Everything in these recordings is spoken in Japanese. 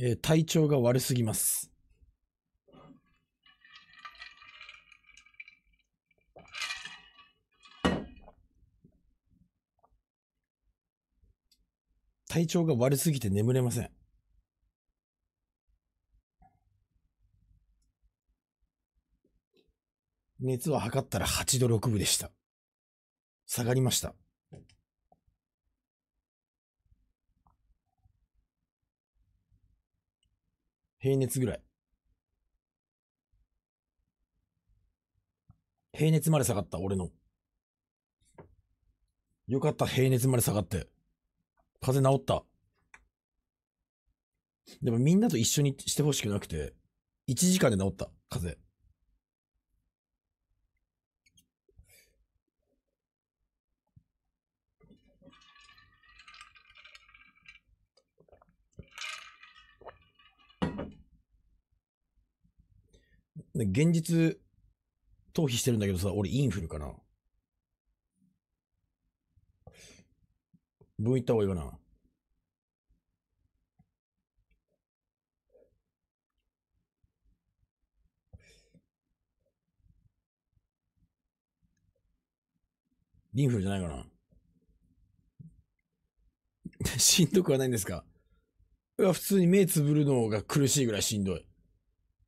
えー、体調が悪すぎます。体調が悪すぎて眠れません。熱は測ったら8度6分でした。下がりました。平熱ぐらい。平熱まで下がった、俺の。よかった、平熱まで下がって。風邪治った。でもみんなと一緒にしてほしくなくて、1時間で治った、風邪。現実逃避してるんだけどさ、俺インフルかな。分行った方がいいかな。インフルじゃないかな。しんどくはないんですかいや、普通に目つぶるのが苦しいぐらいしんどい。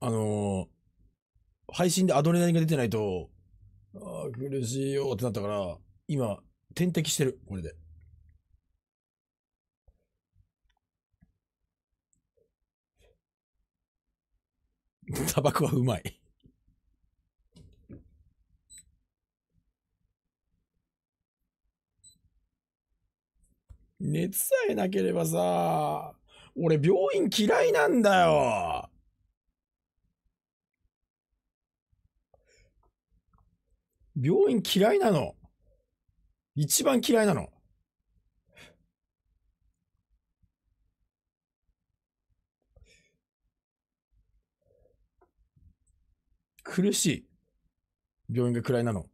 あのー配信でアドレナリンが出てないと、ああ、苦しいよってなったから、今、点滴してる、これで。タバコはうまい。熱さえなければさ、俺病院嫌いなんだよ。病院嫌いなの。一番嫌いなの。苦しい。病院が嫌いなの。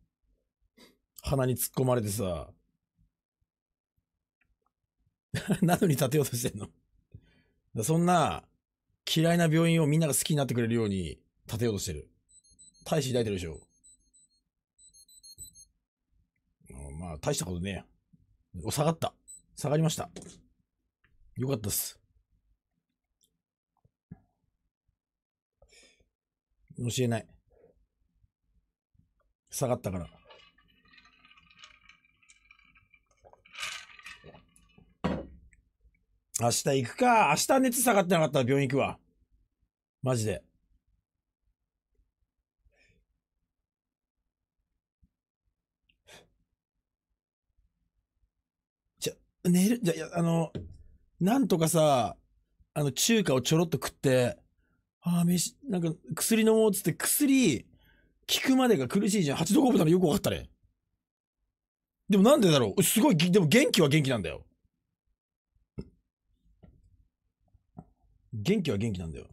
鼻に突っ込まれてさ。な のに立てようとしてんの。そんな、嫌いな病院をみんなが好きになってくれるように立てようとしてる。大使抱いてるでしょ。まあ、大したことねお、下がった。下がりました。よかったっす。教えない。下がったから。明日行くか。明日熱下がってなかったら病院行くわ。マジで。寝る、じゃ、いや、あの、なんとかさ、あの、中華をちょろっと食って、ああ、飯、なんか、薬飲もうっつって、薬、効くまでが苦しいじゃん。八度五分ならよくわかったね。でもなんでだろうすごい、でも元気は元気なんだよ。元気は元気なんだよ。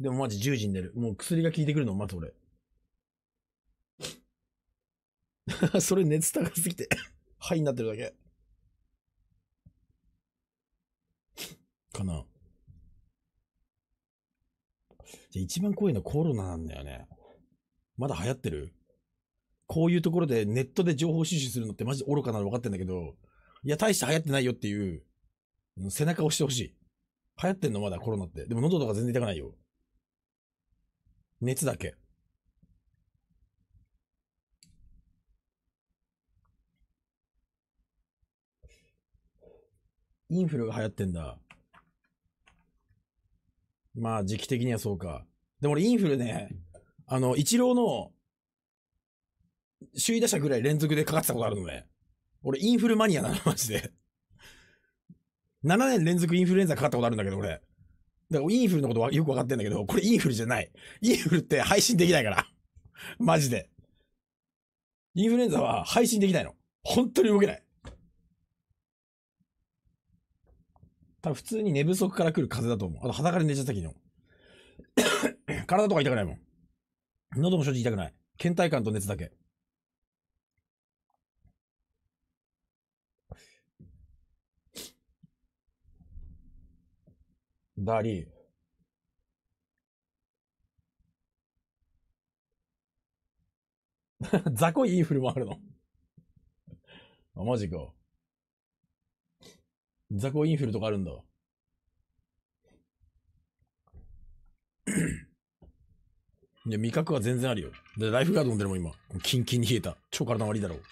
でもマジ10時に寝る。もう薬が効いてくるのま待つ俺。それ熱高すぎて肺になってるだけ。かな。じゃ一番怖いのはコロナなんだよね。まだ流行ってるこういうところでネットで情報収集するのってマジで愚かなの分かってんだけど、いや、大して流行ってないよっていう、背中を押してほしい。流行ってんのまだコロナって。でも喉とか全然痛くないよ。熱だけ。インフルが流行ってんだ。まあ時期的にはそうか。でも俺インフルね、あの、イチローの、首位打者ぐらい連続でかかってたことあるのね。俺インフルマニアなの、マジで。7年連続インフルエンザかかったことあるんだけど、俺。だからインフルのことはよくわかってんだけど、これインフルじゃない。インフルって配信できないから。マジで。インフルエンザは配信できないの。本当に動けない。多分普通に寝不足から来る風だと思う。あと裸で寝ちゃった昨日。体とか痛くないもん。喉も正直痛くない。倦怠感と熱だけ。ダリー。雑魚インフルもあるの あ、マジか。雑魚インフルとかあるんだ。いや、味覚は全然あるよ。で、ライフガード飲んでるもん、今。キンキンに冷えた。超体悪いだろう。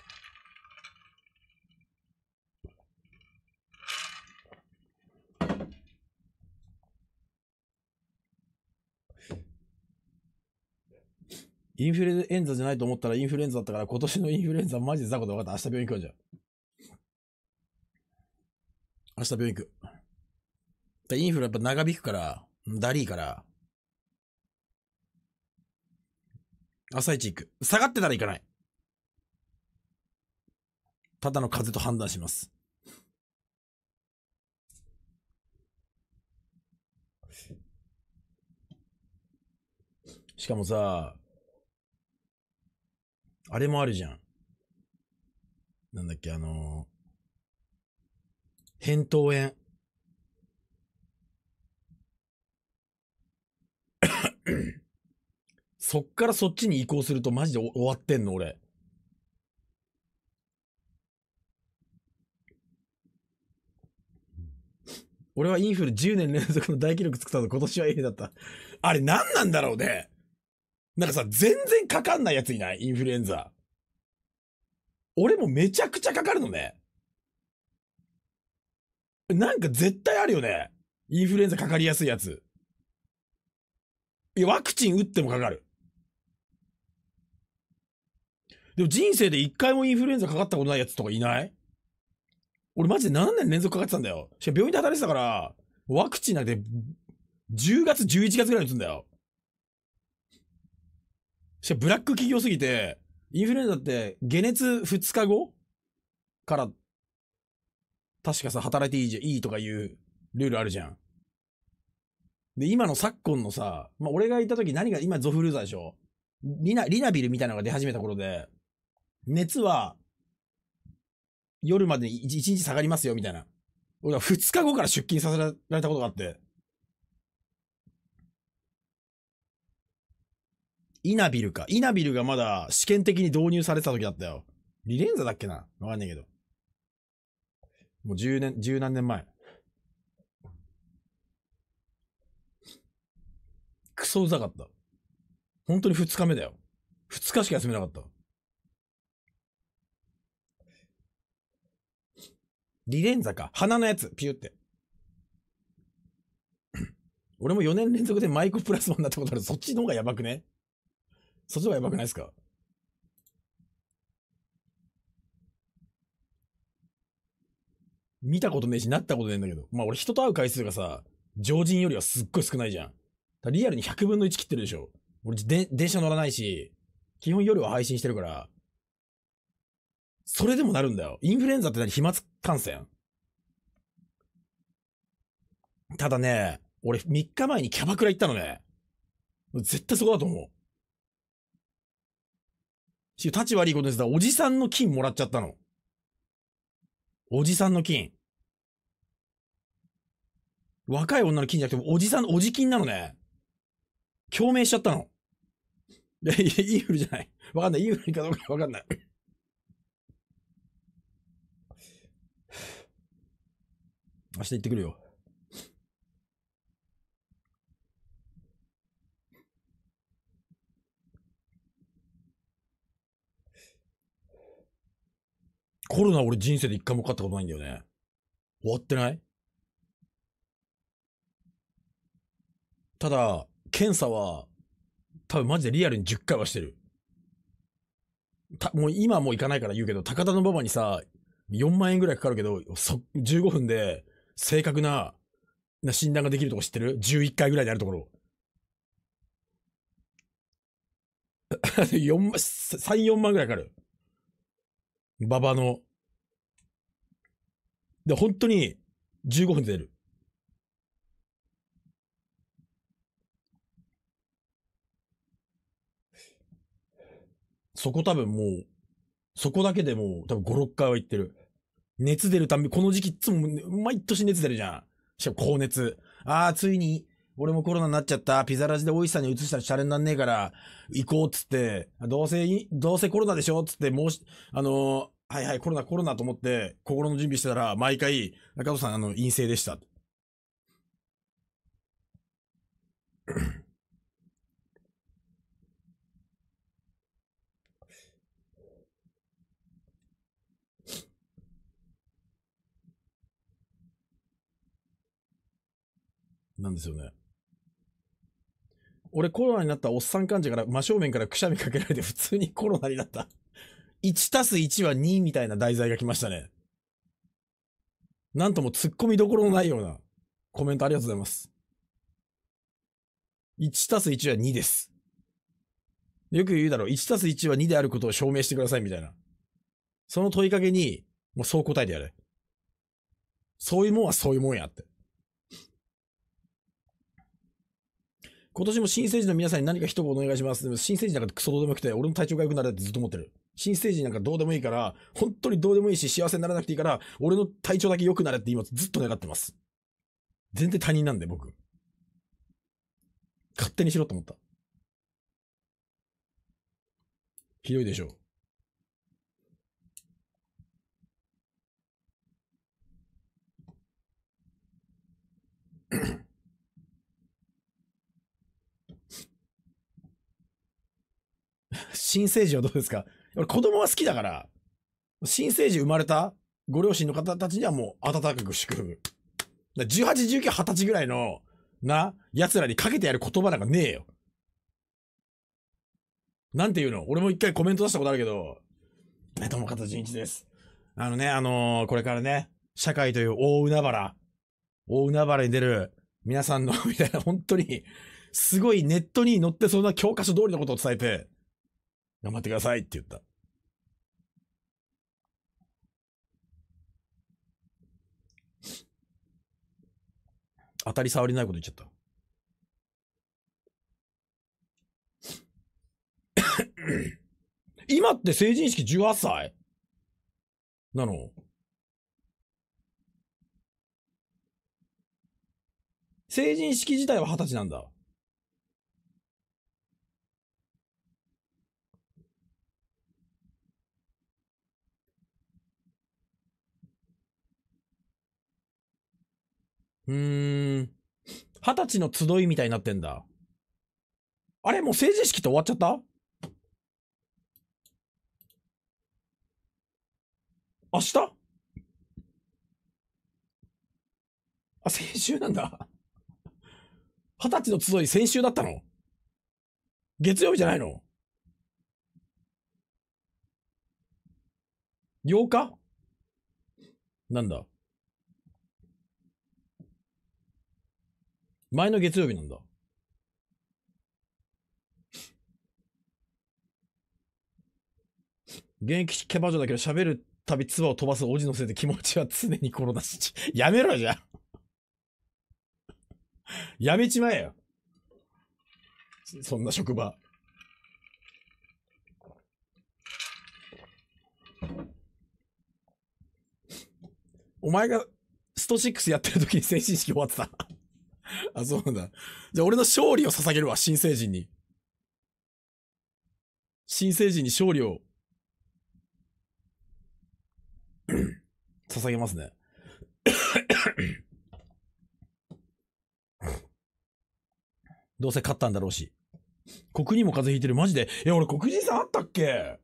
インフルエンザじゃないと思ったらインフルエンザだったから、今年のインフルエンザマジで雑魚で分かった。明日病院行くわ、じゃ明日病院行く。インフルやっぱ長引くから、だりーから、朝一行く。下がってたら行かない。ただの風と判断します。しかもさ、あれもあるじゃん。なんだっけ、あのー、扁桃炎。そっからそっちに移行するとマジで終わってんの、俺。俺はインフル10年連続の大記録作ったの今年は A だった。あれ何なんだろうねなんかさ、全然かかんないやついないインフルエンザ。俺もめちゃくちゃかかるのね。なんか絶対あるよね。インフルエンザかかりやすいやつ。いや、ワクチン打ってもかかる。でも人生で一回もインフルエンザかかったことないやつとかいない俺マジで7年連続かかってたんだよ。しかも病院で働いてたから、ワクチンなんて10月11月ぐらいに打つんだよ。しブラック企業すぎて、インフルエンザって解熱2日後から、確かさ、働いていいじゃん、いいとかいうルールあるじゃん。で、今の昨今のさ、まあ、俺がいた時何が、今ゾフルーザーでしょリナ、リナビルみたいなのが出始めた頃で、熱は、夜までに 1, 1日下がりますよ、みたいな。俺は2日後から出勤させられたことがあって。イナビルか。イナビルがまだ試験的に導入されてた時だったよ。リレンザだっけなわかんないけど。もう10年、十何年前。クソうざかった。本当に2日目だよ。2日しか休めなかった。リレンザか。鼻のやつ。ピュって。俺も4年連続でマイクプラスマンになったことある。そっちの方がやばくねそっちはやばくないですか見たことねえし、なったことねえんだけど。まあ俺人と会う回数がさ、常人よりはすっごい少ないじゃん。リアルに100分の1切ってるでしょ。俺で、電車乗らないし、基本夜は配信してるから、それでもなるんだよ。インフルエンザって何飛沫感染ただね、俺3日前にキャバクラ行ったのね。絶対そこだと思う。し、立ち悪いことですが、おじさんの金もらっちゃったの。おじさんの金。若い女の金じゃなくて、おじさんのおじ金なのね。共鳴しちゃったの。で、インフルじゃない。わかんない。インフルかどうかわかんない。明日行ってくるよ。コロナ俺人生で一回もかかったことないんだよね。終わってないただ、検査は、多分マジでリアルに10回はしてる。た、もう今はもう行かないから言うけど、高田の馬場にさ、4万円ぐらいかかるけど、そ、15分で正確な、な診断ができるとこ知ってる ?11 回ぐらいであるところ。万、3、4万ぐらいかかる。馬場の。で、本当に15分で出る。そこ多分もう、そこだけでもう多分5、6回は行ってる。熱出るたんび、この時期いつも毎年熱出るじゃん。しかも高熱。ああ、ついに俺もコロナになっちゃった。ピザラジで味しさに移したらシャレになんねえから、行こうっつって、どうせ、どうせコロナでしょっつって、もうし、あのー、はいはいコロナコロナと思って、心の準備してたら、毎回、中戸さん、あの、陰性でした。なんですよね。俺コロナになったおっさん患者から真正面からくしゃみかけられて普通にコロナになった。1たす1は2みたいな題材が来ましたね。なんとも突っ込みどころのないようなコメントありがとうございます。1たす1は2です。よく言うだろう、1たす1は2であることを証明してくださいみたいな。その問いかけに、もうそう答えてやれ。そういうもんはそういうもんやって。今年も新成人の皆さんに何か一言お願いします。でも新成人なんかクソどうでもよくて、俺の体調が良くなるってずっと思ってる。新成人なんかどうでもいいから、本当にどうでもいいし、幸せにならなくていいから、俺の体調だけ良くなれって今ずっと願ってます。全然他人なんで、僕。勝手にしろと思った。ひどいでしょう。新生児はどうですか俺子供は好きだから、新生児生まれたご両親の方たちにはもう温かく祝福。18、19、20歳ぐらいの、な、奴らにかけてやる言葉なんかねえよ。なんて言うの俺も一回コメント出したことあるけど、ね、友方純一です。あのね、あのー、これからね、社会という大海原、大海原に出る皆さんのみたいな、本当に、すごいネットに載ってそうな教科書通りのことを伝えて、頑張ってくださいって言った。当たり障りないこと言っちゃった。今って成人式18歳なの成人式自体は二十歳なんだ。うーん。二十歳の集いみたいになってんだ。あれもう成人式って終わっちゃった明日あ、先週なんだ。二十歳の集い先週だったの月曜日じゃないの ?8 日なんだ前の月曜日なんだ。現役キャバ嬢だけど喋るたび唾を飛ばすおじのせいで気持ちは常に転だし。やめろじゃん やめちまえよ。そんな職場。お前がスト6やってる時に成人式終わってた あ、そうだ。じゃあ俺の勝利を捧げるわ、新成人に。新成人に勝利を捧げますね。どうせ勝ったんだろうし。国にも風邪ひいてる。マジで。いや、俺黒人さんあったっけ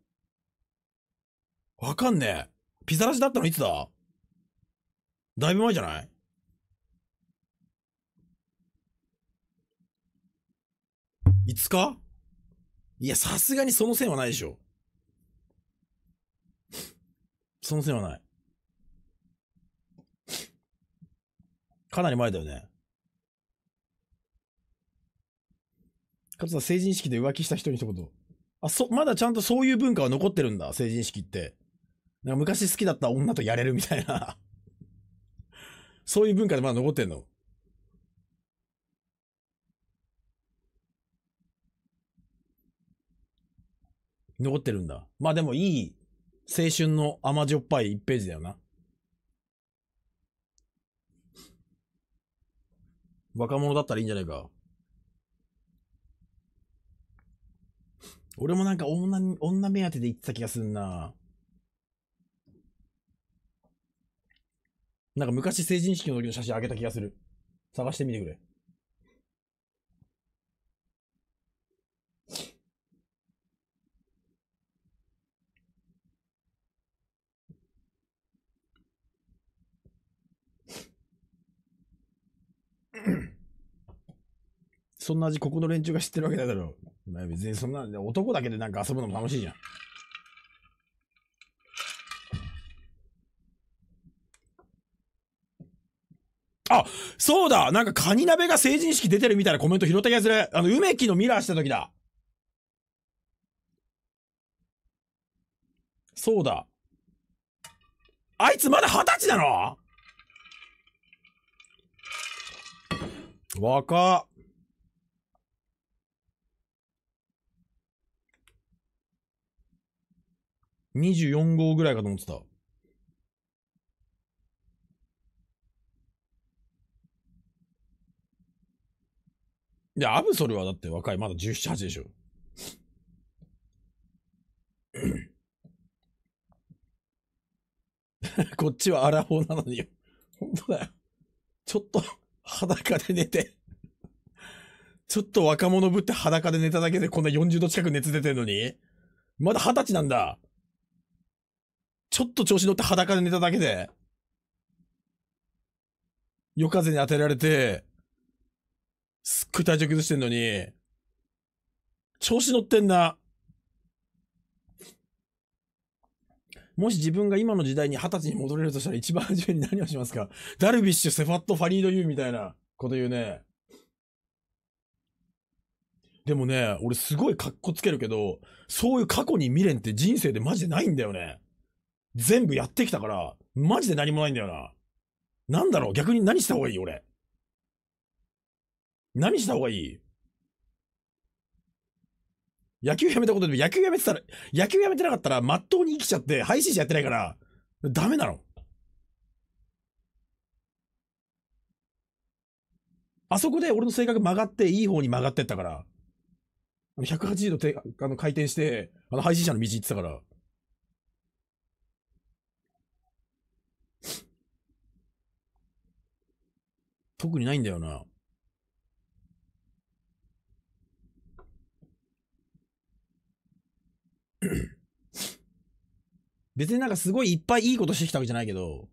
わかんねえ。ピザラシだったのいつだだいぶ前じゃない5日いや、さすがにその線はないでしょ。その線はない。かなり前だよね。かつて成人式で浮気した人に一言。あ、そ、まだちゃんとそういう文化は残ってるんだ、成人式って。なんか昔好きだった女とやれるみたいな そういう文化でまだ残ってんの。残ってるんだ。まあでもいい青春の甘じょっぱい1ページだよな。若者だったらいいんじゃないか。俺もなんか女、女目当てで言ってた気がすんな。なんか昔成人式の時の写真あげた気がする。探してみてくれ。そんな味ここの連中が知ってるわけないだろう。まあ、別にそんな、男だけでなんか遊ぶのも楽しいじゃん。あ、そうだなんかカニ鍋が成人式出てるみたいなコメント拾った気がする。あの、梅木のミラーした時だ。そうだ。あいつまだ二十歳なの若っ。24号ぐらいかと思ってた。いや、アブソルはだって若い。まだ17、8でしょ。こっちはアラフォーなのに。本当だよ。ちょっと裸で寝てちょっと若者ぶって裸で寝ただけでこんな40度近く熱出てるのにまだ20歳なんだ。ちょっと調子乗って裸で寝ただけで、夜風に当てられて、すっごい体調崩してんのに、調子乗ってんな。もし自分が今の時代に二十歳に戻れるとしたら一番初めに何をしますかダルビッシュ、セファット、ファリード・ユーみたいなこと言うね。でもね、俺すごい格好つけるけど、そういう過去に未練って人生でマジでないんだよね。全部やってきたから、マジで何もないんだよな。なんだろう逆に何した方がいい俺。何した方がいい野球やめたことで、野球やめてたら、野球やめてなかったら、まっとうに生きちゃって、配信者やってないから、ダメなの。あそこで俺の性格曲がって、いい方に曲がってったから、180度てあの回転して、あの配信者の道行ってたから。特にないんだよな。別になんかすごいいっぱいいいことしてきたわけじゃないけど、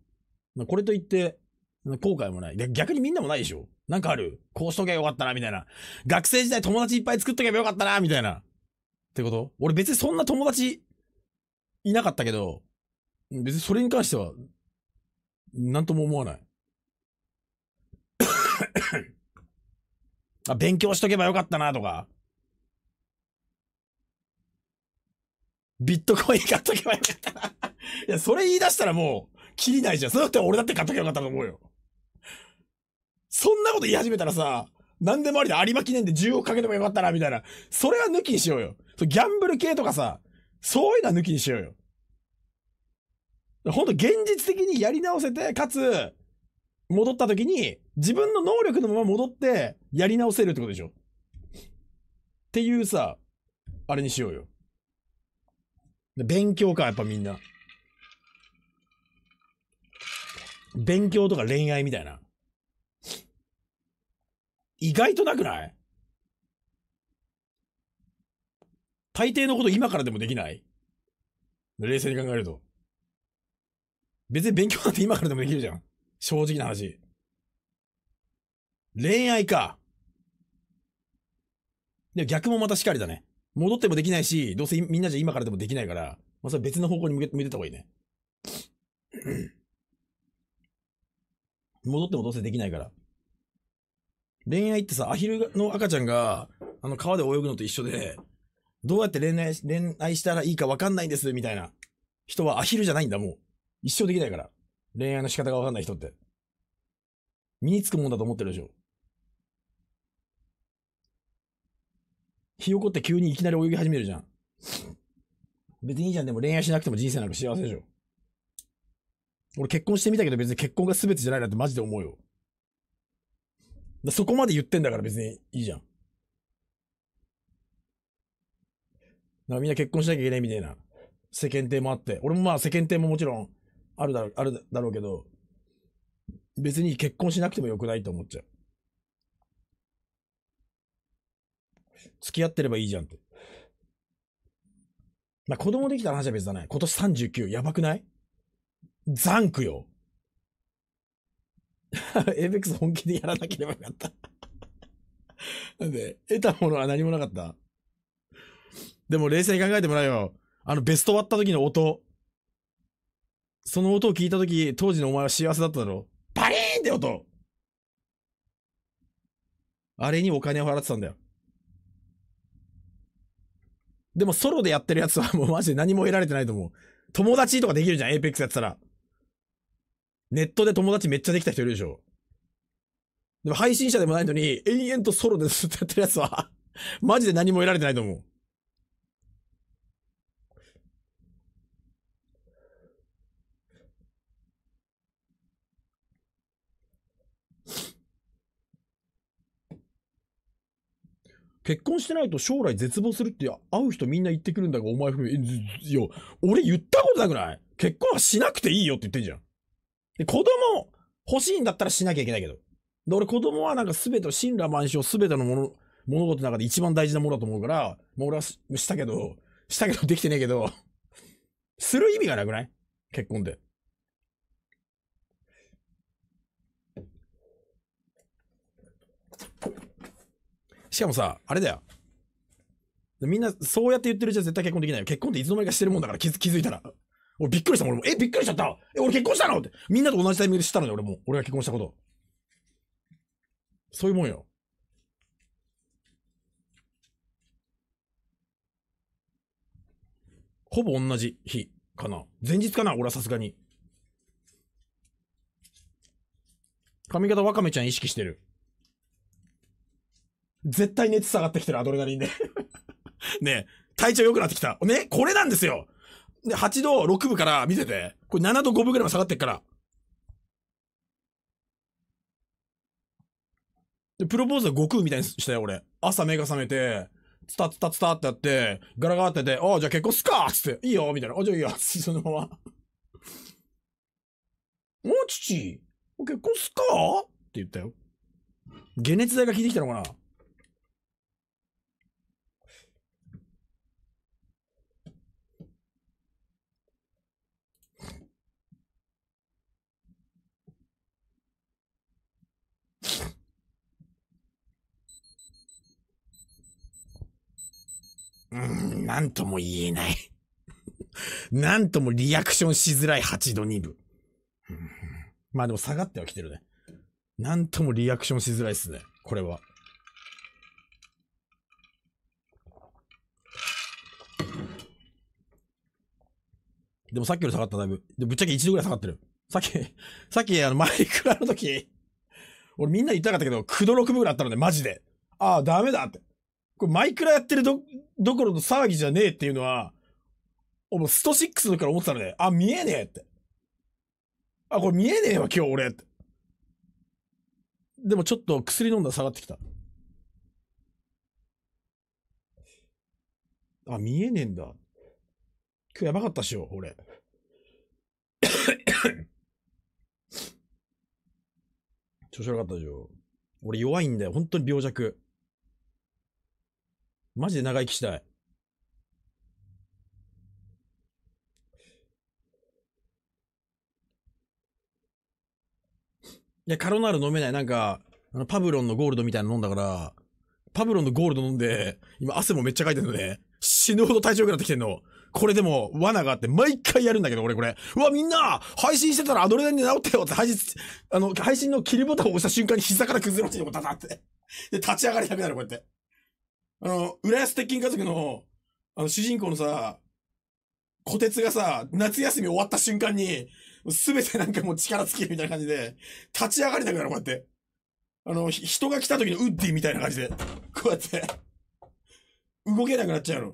まあ、これといって、後悔もない。逆にみんなもないでしょなんかあるこうしとけばよかったな、みたいな。学生時代友達いっぱい作っとけばよかったな、みたいな。ってこと俺別にそんな友達いなかったけど、別にそれに関しては、なんとも思わない。あ勉強しとけばよかったなとか。ビットコイン買っとけばよかったな。いや、それ言い出したらもう、きりないじゃん。そうだって俺だって買っとけばよかったと思うよ。そんなこと言い始めたらさ、何でもありだ。有馬記念で10億かけてもよかったな、みたいな。それは抜きにしようよ。そギャンブル系とかさ、そういうのは抜きにしようよ。ほんと現実的にやり直せて、かつ、戻った時に、自分の能力のまま戻って、やり直せるってことでしょっていうさ、あれにしようよ。勉強か、やっぱみんな。勉強とか恋愛みたいな。意外となくない大抵のこと今からでもできない冷静に考えると。別に勉強なんて今からでもできるじゃん。正直な話。恋愛か。で、逆もまたしかりだね。戻ってもできないし、どうせみんなじゃ今からでもできないから、まあ、それ別の方向に向け向いてた方がいいね。戻ってもどうせできないから。恋愛ってさ、アヒルの赤ちゃんが、あの、川で泳ぐのと一緒で、どうやって恋愛、恋愛したらいいかわかんないんです、みたいな。人はアヒルじゃないんだ、もう。一生できないから。恋愛の仕方がわかんない人って。身につくもんだと思ってるでしょ。ひよこって急にいきなり泳ぎ始めるじゃん。別にいいじゃん。でも恋愛しなくても人生なんか幸せでしょ。俺結婚してみたけど別に結婚が全てじゃないなってマジで思うよ。そこまで言ってんだから別にいいじゃん。なんみんな結婚しなきゃいけないみたいな世間体もあって。俺もまあ世間体ももちろんあるだろう、あるだろうけど、別に結婚しなくてもよくないと思っちゃう。付き合ってればいいじゃんって。まあ、子供できた話は別だね。今年39、やばくないザンクよ。エイベックス本気でやらなければよかった なんで、得たものは何もなかった。でも冷静に考えてもらえよ。あのベスト割った時の音。その音を聞いた時、当時のお前は幸せだっただろ。パリーンって音あれにお金を払ってたんだよ。でもソロでやってるやつは もうマジで何も得られてないと思う。友達とかできるじゃん、エイペックスやってたら。ネットで友達めっちゃできた人いるでしょ。でも配信者でもないのに、延々とソロでずっとやってるやつは マジで何も得られてないと思う。結婚してないと将来絶望するって会う人みんな言ってくるんだが、お前含め、いや、俺言ったことなくない結婚はしなくていいよって言ってんじゃん。で、子供欲しいんだったらしなきゃいけないけど。で、俺子供はなんかすべて親神羅万象すべてのもの、物事の中で一番大事なものだと思うから、もう俺はしたけど、したけどできてねえけど、する意味がなくない結婚で。しかもさ、あれだよ。みんな、そうやって言ってるじゃ絶対結婚できないよ。結婚っていつの間にかしてるもんだから気づ気づいたら。俺びっくりしたもん、俺も。え、びっくりしちゃったえ、俺結婚したのって。みんなと同じタイミングで知ったのよ、俺も。俺が結婚したこと。そういうもんよ。ほぼ同じ日かな。前日かな、俺はさすがに。髪型ワカメちゃん意識してる。絶対熱下がってきてるアドレナリンで ね体調良くなってきた。ねこれなんですよで、8度6分から見てて、これ7度5分ぐらいも下がってっから。で、プロポーズは悟空みたいにしたよ、俺。朝目が覚めて、つたつたつたってやって、ガラガラってて、ああ、じゃあ結婚すかっつって、いいよみたいな。あ、じゃあいいよ そのまま。お父、結婚すかって言ったよ。解熱剤が効いてきたのかなうん、なんとも言えない。なんともリアクションしづらい8度2分。まあでも下がってはきてるね。なんともリアクションしづらいっすね。これは。でもさっきより下がっただいぶ。で、ぶっちゃけ1度ぐらい下がってる。さっき、さっきあの、マイクラの時、俺みんな言いたかったけど、9度6分ぐらいあったので、マジで。ああ、ダメだって。これマイクラやってるど、どころの騒ぎじゃねえっていうのは、おスト6だから思ってたので、あ、見えねえって。あ、これ見えねえわ、今日俺って。でもちょっと薬飲んだら下がってきた。あ、見えねえんだ。今日やばかったっしょ、俺。調子悪かったでしょ。俺弱いんだよ。本当に病弱。マジで長生きしたい。いや、カロナール飲めない。なんか、あの、パブロンのゴールドみたいなの飲んだから、パブロンのゴールド飲んで、今汗もめっちゃかいてるのね。死ぬほど体調良くなってきてんの。これでも、罠があって、毎回やるんだけど、俺これ。うわ、みんな配信してたらアドレナリンで治ったよって、配信、あの、配信の切りボタンを押した瞬間に膝から崩れ落ちて、ダダって。で、立ち上がりなくなる、こうやって。あの、浦安鉄筋家族の、あの、主人公のさ、小鉄がさ、夏休み終わった瞬間に、すべてなんかもう力尽きるみたいな感じで、立ち上がりたくなる、こうやって。あの、人が来た時のウッディみたいな感じで、こうやって、動けなくなっちゃうの。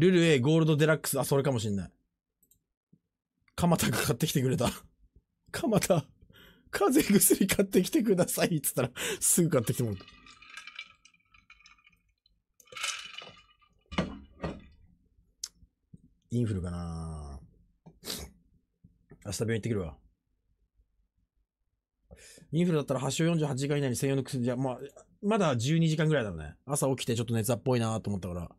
ルル A ゴールドデラックス。あ、それかもしんない。鎌田が買ってきてくれた。鎌田、風邪薬買ってきてください。っつったらすぐ買ってきてもらった。インフルかな明日病院行ってくるわ。インフルだったら発症48時間以内に専用の薬じゃ、まあ、まだ12時間ぐらいだろうね。朝起きてちょっと熱っぽいなと思ったから。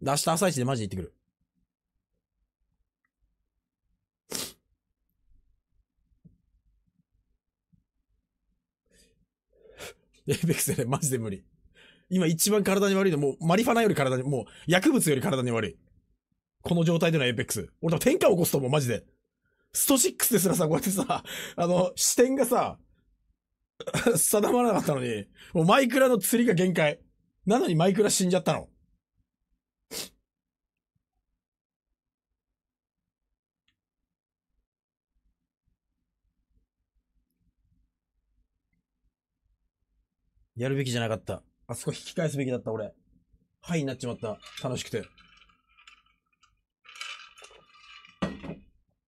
明日朝一でマジで行ってくる。エイペックスで、ね、マジで無理。今一番体に悪いの、もうマリファナより体に、もう薬物より体に悪い。この状態でのエイペックス。俺多分天下を起こすと思う、マジで。スト6ですらさ、こうやってさ、あの、視点がさ、定まらなかったのに、もうマイクラの釣りが限界。なのにマイクラ死んじゃったの。やるべきじゃなかった。あそこ引き返すべきだった、俺。はいになっちまった。楽しくて。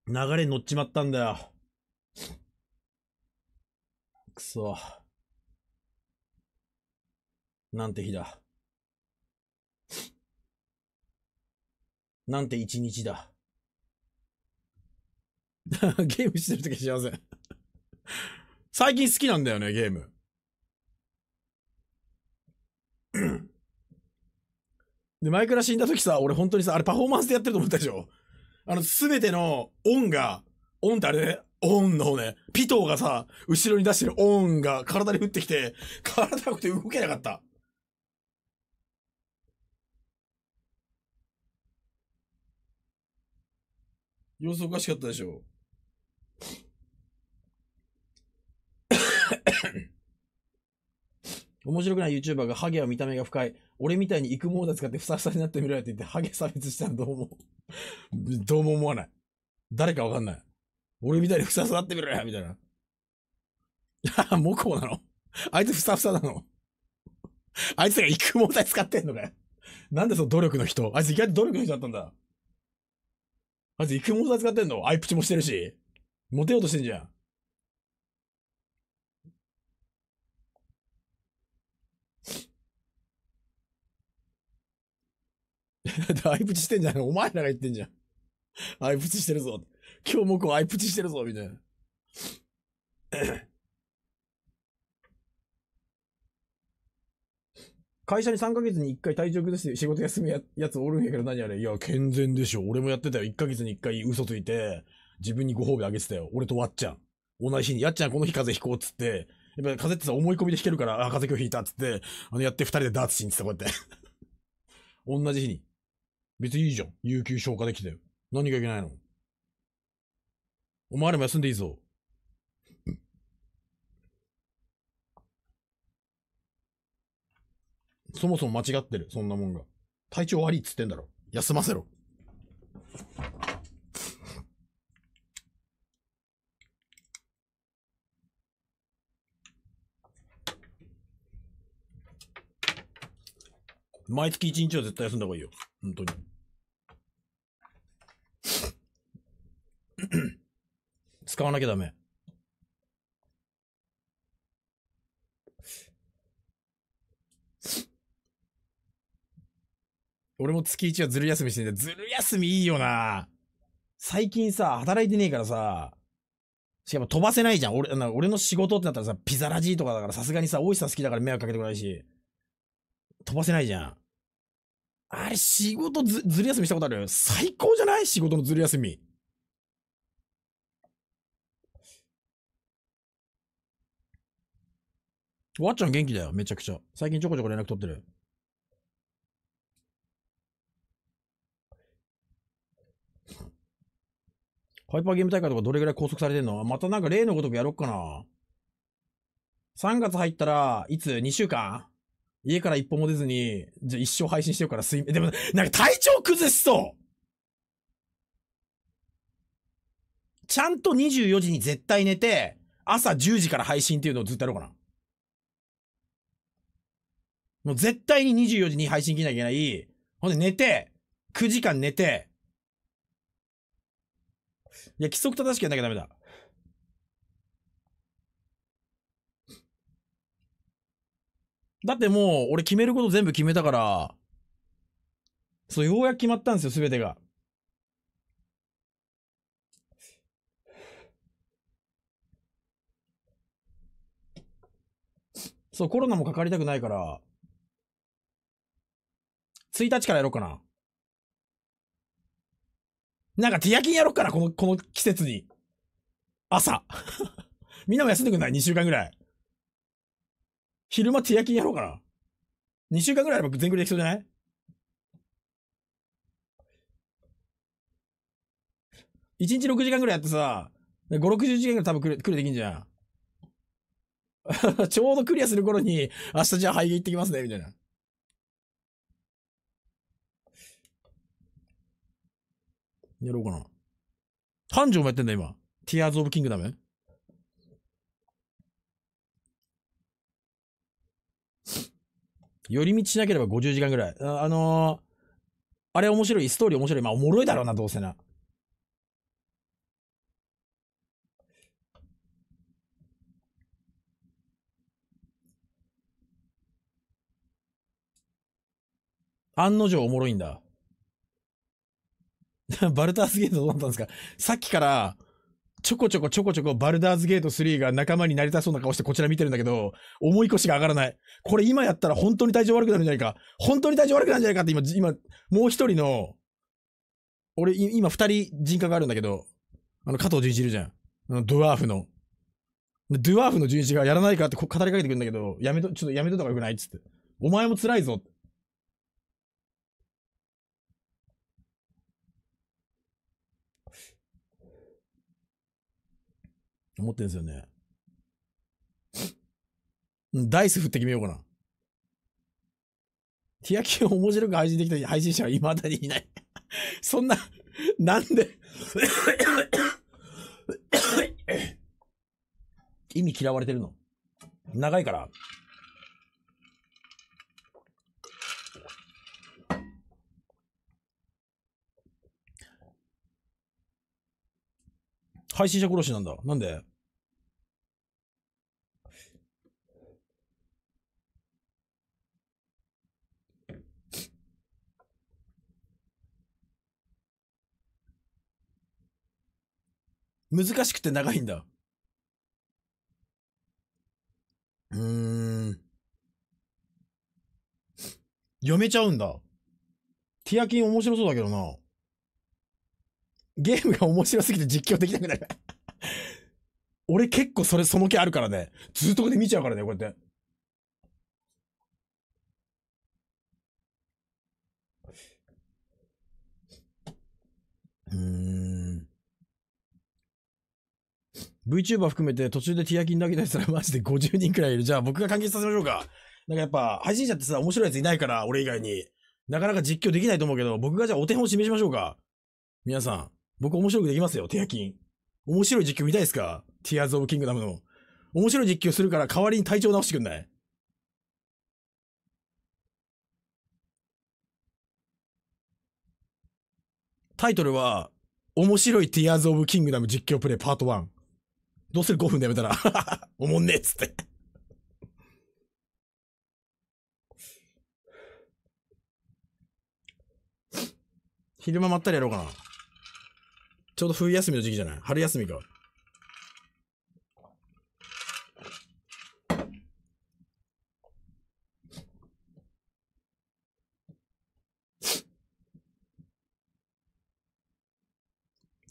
流れに乗っちまったんだよ。くそ。なんて日だ。なんて一日だ。ゲームしてるとき幸せ。最近好きなんだよね、ゲーム。で、マイクラ死んだ時さ、俺本当にさ、あれパフォーマンスでやってると思ったでしょあの、すべての音が、音ってあれね、音のね、ピトーがさ、後ろに出してる音が体に降ってきて、体がて動けなかった。様子おかしかったでしょ 面白くない YouTuber がハゲは見た目が深い。俺みたいに育毛だ使ってふさふさになってみられていて、ハゲ差別したらどうも どうも思わない。誰かわかんない。俺みたいにふさふさなってみろよみたいな。や、もこうなのあいつふさふさなのあいつが育毛剤使ってんのかよ。なんでその努力の人あいつ意外と努力の人だったんだ。あいつ育毛剤使ってんのアイプチもしてるし。モテようとしてんじゃん。相 プチしてんじゃん。お前らが言ってんじゃん。相プチしてるぞ。今日もこう相プチしてるぞ、みたいな。会社に3ヶ月に1回体調崩して仕事休むややつおるんやけど何あれ。いや、健全でしょ。俺もやってたよ。1ヶ月に1回嘘ついて、自分にご褒美あげてたよ。俺とわっちゃん。同じ日に、やっちゃんこの日風邪ひこうっつって、やっぱ風邪ってさ、思い込みで弾けるから、あ、風邪今日引いたっつって、あの、やって2人でダーツしにってこうやって。同じ日に。別にいいじゃん。有給消化できて。何がいけないのお前らも休んでいいぞ。そもそも間違ってる、そんなもんが。体調悪いっつってんだろ。休ませろ。毎月1日は絶対休んだ方がいいよ。本当に。使わなきゃダメ。俺も月1はずる休みしてんだ。ずる休みいいよな。最近さ、働いてねえからさ、しかも飛ばせないじゃん。俺、な俺の仕事ってなったらさ、ピザラジーとかだからさすがにさ、大石さん好きだから迷惑かけてこないし、飛ばせないじゃん。あれ、仕事ず、ずる休みしたことある最高じゃない仕事のずる休み。わっちゃん元気だよ、めちゃくちゃ。最近ちょこちょこ連絡取ってる。ハイパーゲーム大会とかどれぐらい拘束されてんのまたなんか例のごとくやろっかな。3月入ったらいつ ?2 週間家から一歩も出ずに、じゃあ一生配信してるから睡眠、でも、なんか体調崩しそうちゃんと24時に絶対寝て、朝10時から配信っていうのをずっとやろうかな。もう絶対に24時に配信しなきゃいけない。ほんで寝て、9時間寝て、いや、規則正しくやんなきゃダメだ。だってもう、俺決めること全部決めたから、そう、ようやく決まったんですよ、すべてが。そう、コロナもかかりたくないから、1日からやろうかな。なんか手焼きやろうかな、この、この季節に。朝。みんなも休んでくんない ?2 週間ぐらい。昼間、手焼きやろうかな。2週間ぐらいあれば全クできそうじゃない一日6時間ぐらいやってさ、5、60時間ぐらい多分クリクリできんじゃん。ちょうどクリアする頃に、明日じゃあ廃業行ってきますね、みたいな。やろうかな。繁盛もやってんだ、今。ティアーズ・オブ・キングダム寄り道しなければ50時間ぐらい。あ、あのー、あれ面白い、ストーリー面白い。まあ、おもろいだろうな、どうせな。案の定おもろいんだ。バルタースゲートどうなったんですかさっきから、ちょこちょこちょこちょこバルダーズゲート3が仲間になりたそうな顔してこちら見てるんだけど、重い腰が上がらない。これ今やったら本当に体調悪くなるんじゃないか。本当に体調悪くなるんじゃないかって今、今、もう一人の、俺、今二人人格があるんだけど、あの、加藤純一いるじゃん。あの、ドワーフの。ドゥワーフの純一がやらないかって語りかけてくるんだけど、やめと、ちょっとやめといた方がよくないっつって。お前も辛いぞ。思ってんすよね。ダイス振って決めようかな。ティアキを面白く配信できた配信者は未だにいない そんななんで 意味嫌われてるの長いから。配信者殺しなんだ。なんで難しくて長いんだ。うーん。読めちゃうんだ。ティアキン面白そうだけどな。ゲームが面白すぎて実況できなくなる 俺結構それ、その気あるからね。ずっとこで見ちゃうからね、こうやって。うん。VTuber 含めて途中でティアキン投げたやらマジで50人くらいいる。じゃあ僕が完結させましょうか。なんかやっぱ、配信者ってさ、面白いやついないから、俺以外に。なかなか実況できないと思うけど、僕がじゃあお手本を示しましょうか。皆さん、僕面白くできますよ、ティアキン。面白い実況見たいですかティアーズ・オブ・キングダムの。面白い実況するから代わりに体調直してくんないタイトルは、面白いティアーズ・オブ・キングダム実況プレイパート1。どうする ?5 分でやめたら おもんねえっつって昼間まったりやろうかな。ちょうど冬休みの時期じゃない春休みか。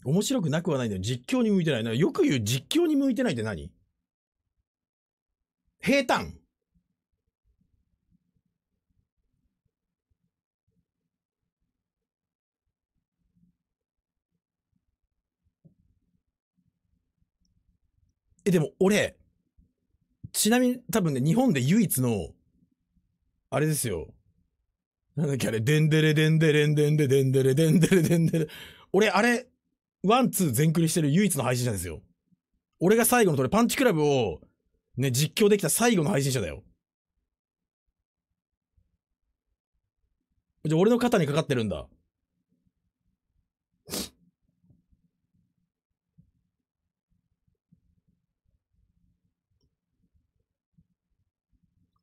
面白くなくはないんだよ。実況に向いてない。よく言う実況に向いてないって何平坦。え、でも俺、ちなみに多分ね、日本で唯一の、あれですよ。なんだっけあれ、でんでれでんでれんでんででんでれでんでれでんでれ。俺、あれ、ワンツー全クリしてる唯一の配信者ですよ。俺が最後のそれ、パンチクラブを、ね、実況できた最後の配信者だよ。じゃ、俺の肩にかかってるんだ。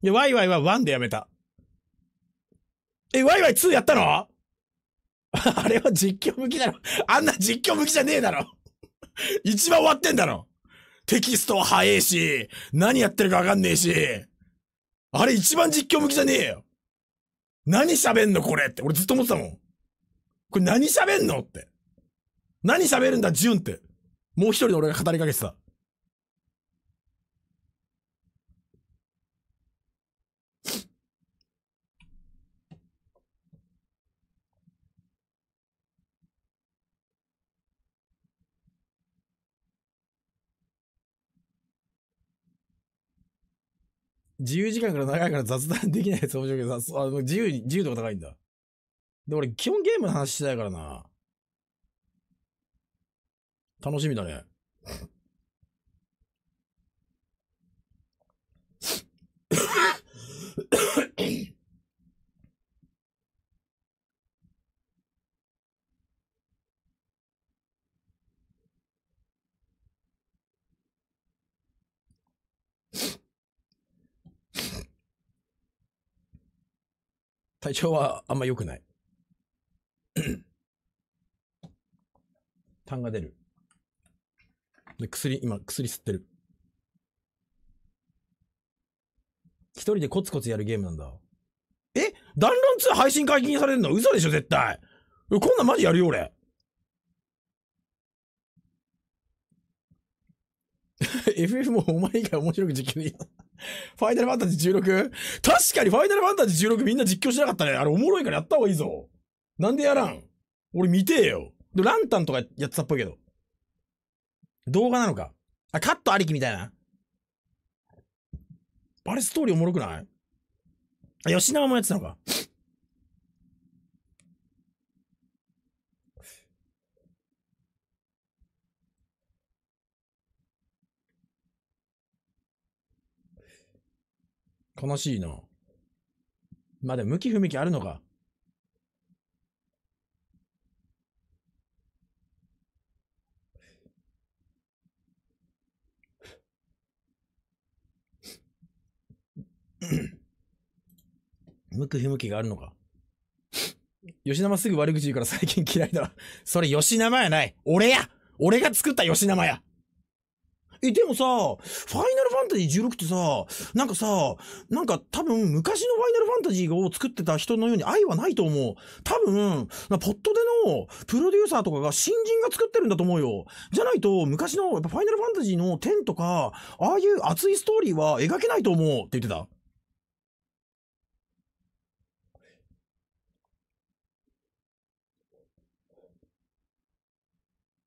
いや、ワイワイはワンでやめた。え、ワイワイ2やったの あれは実況向きだろ。あんな実況向きじゃねえだろ。一番終わってんだろ。テキストは早いし、何やってるかわかんねえし。あれ一番実況向きじゃねえよ。何喋んのこれって。俺ずっと思ってたもん。これ何喋んのって。何喋るんだ、ジュンって。もう一人の俺が語りかけてた。自由時間から長いから雑談できないやつ面白いけど、さ、自由に、自由度が高いんだ。で、俺、基本ゲームの話しないからな。楽しみだね。体調はあんま良くない。痰が出る。で、薬、今、薬吸ってる。一人でコツコツやるゲームなんだ。え弾ン2配信解禁されるの嘘でしょ、絶対。こんなんマジやるよ、俺。FF もお前以外面白く実況できい。ファイナルファンタジー 16? 確かにファイナルファンタジー16みんな実況しなかったね。あれおもろいからやった方がいいぞ。なんでやらん俺見てよ。で、ランタンとかやってたっぽいけど。動画なのか。あ、カットありきみたいな。あれストーリーおもろくないあ、吉永もやってたのか。悲しいな。まだ向き不向きあるのか。向く不向きがあるのか。吉生すぐ悪口言うから最近嫌いだ。それ吉生やない。俺や俺が作った吉生やえ、でもさ、ファイナルファンタジー16ってさ、なんかさ、なんか多分昔のファイナルファンタジーを作ってた人のように愛はないと思う。多分、ポットでのプロデューサーとかが新人が作ってるんだと思うよ。じゃないと、昔のやっぱファイナルファンタジーの10とか、ああいう熱いストーリーは描けないと思うって言ってた。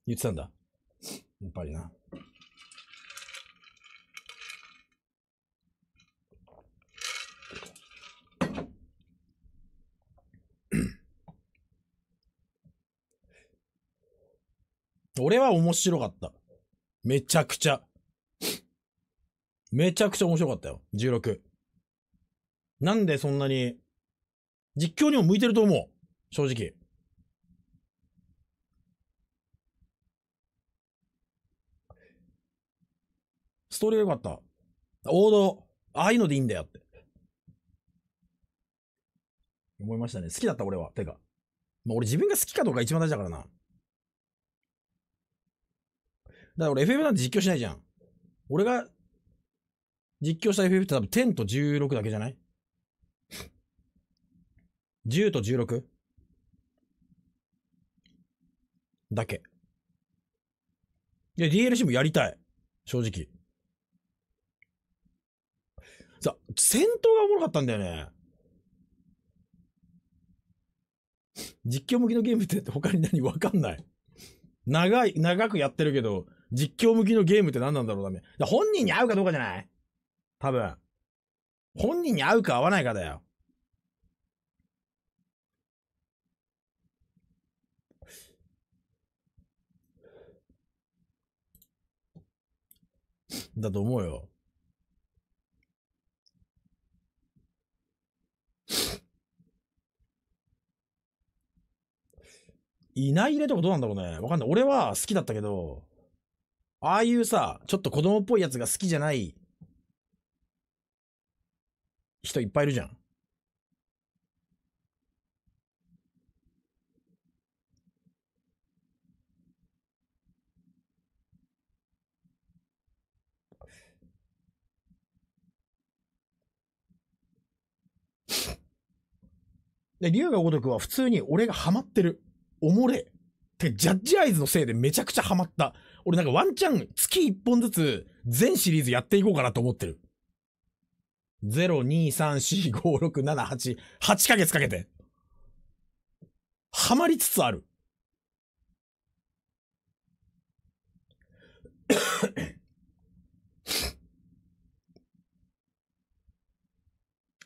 言ってたんだ。やっぱりな。俺は面白かった。めちゃくちゃ。めちゃくちゃ面白かったよ。16。なんでそんなに、実況にも向いてると思う。正直。ストーリー良かった。王道。ああいうのでいいんだよって。思いましたね。好きだった俺は。てか。まあ、俺自分が好きかどうか一番大事だからな。から俺 FF なんて実況しないじゃん。俺が実況した FF って多分10と16だけじゃない ?10 と 16? だけ。いや、DLC もやりたい。正直。さ、戦闘がおもろかったんだよね。実況向きのゲームって他に何わかんない。長い、長くやってるけど、実況向きのゲームって何なんだろうダメ。本人に合うかどうかじゃない多分。本人に合うか合わないかだよ。だと思うよ。いない入とかどうなんだろうね。わかんない。俺は好きだったけど、ああいうさ、ちょっと子供っぽいやつが好きじゃない人いっぱいいるじゃん。で、竜が如くは普通に俺がハマってる。おもれ。ってジャッジアイズのせいでめちゃくちゃハマった。俺なんかワンチャン月1本ずつ全シリーズやっていこうかなと思ってる。0、2、3、4、5、6、7、8、8ヶ月かけて。ハマりつつある。3、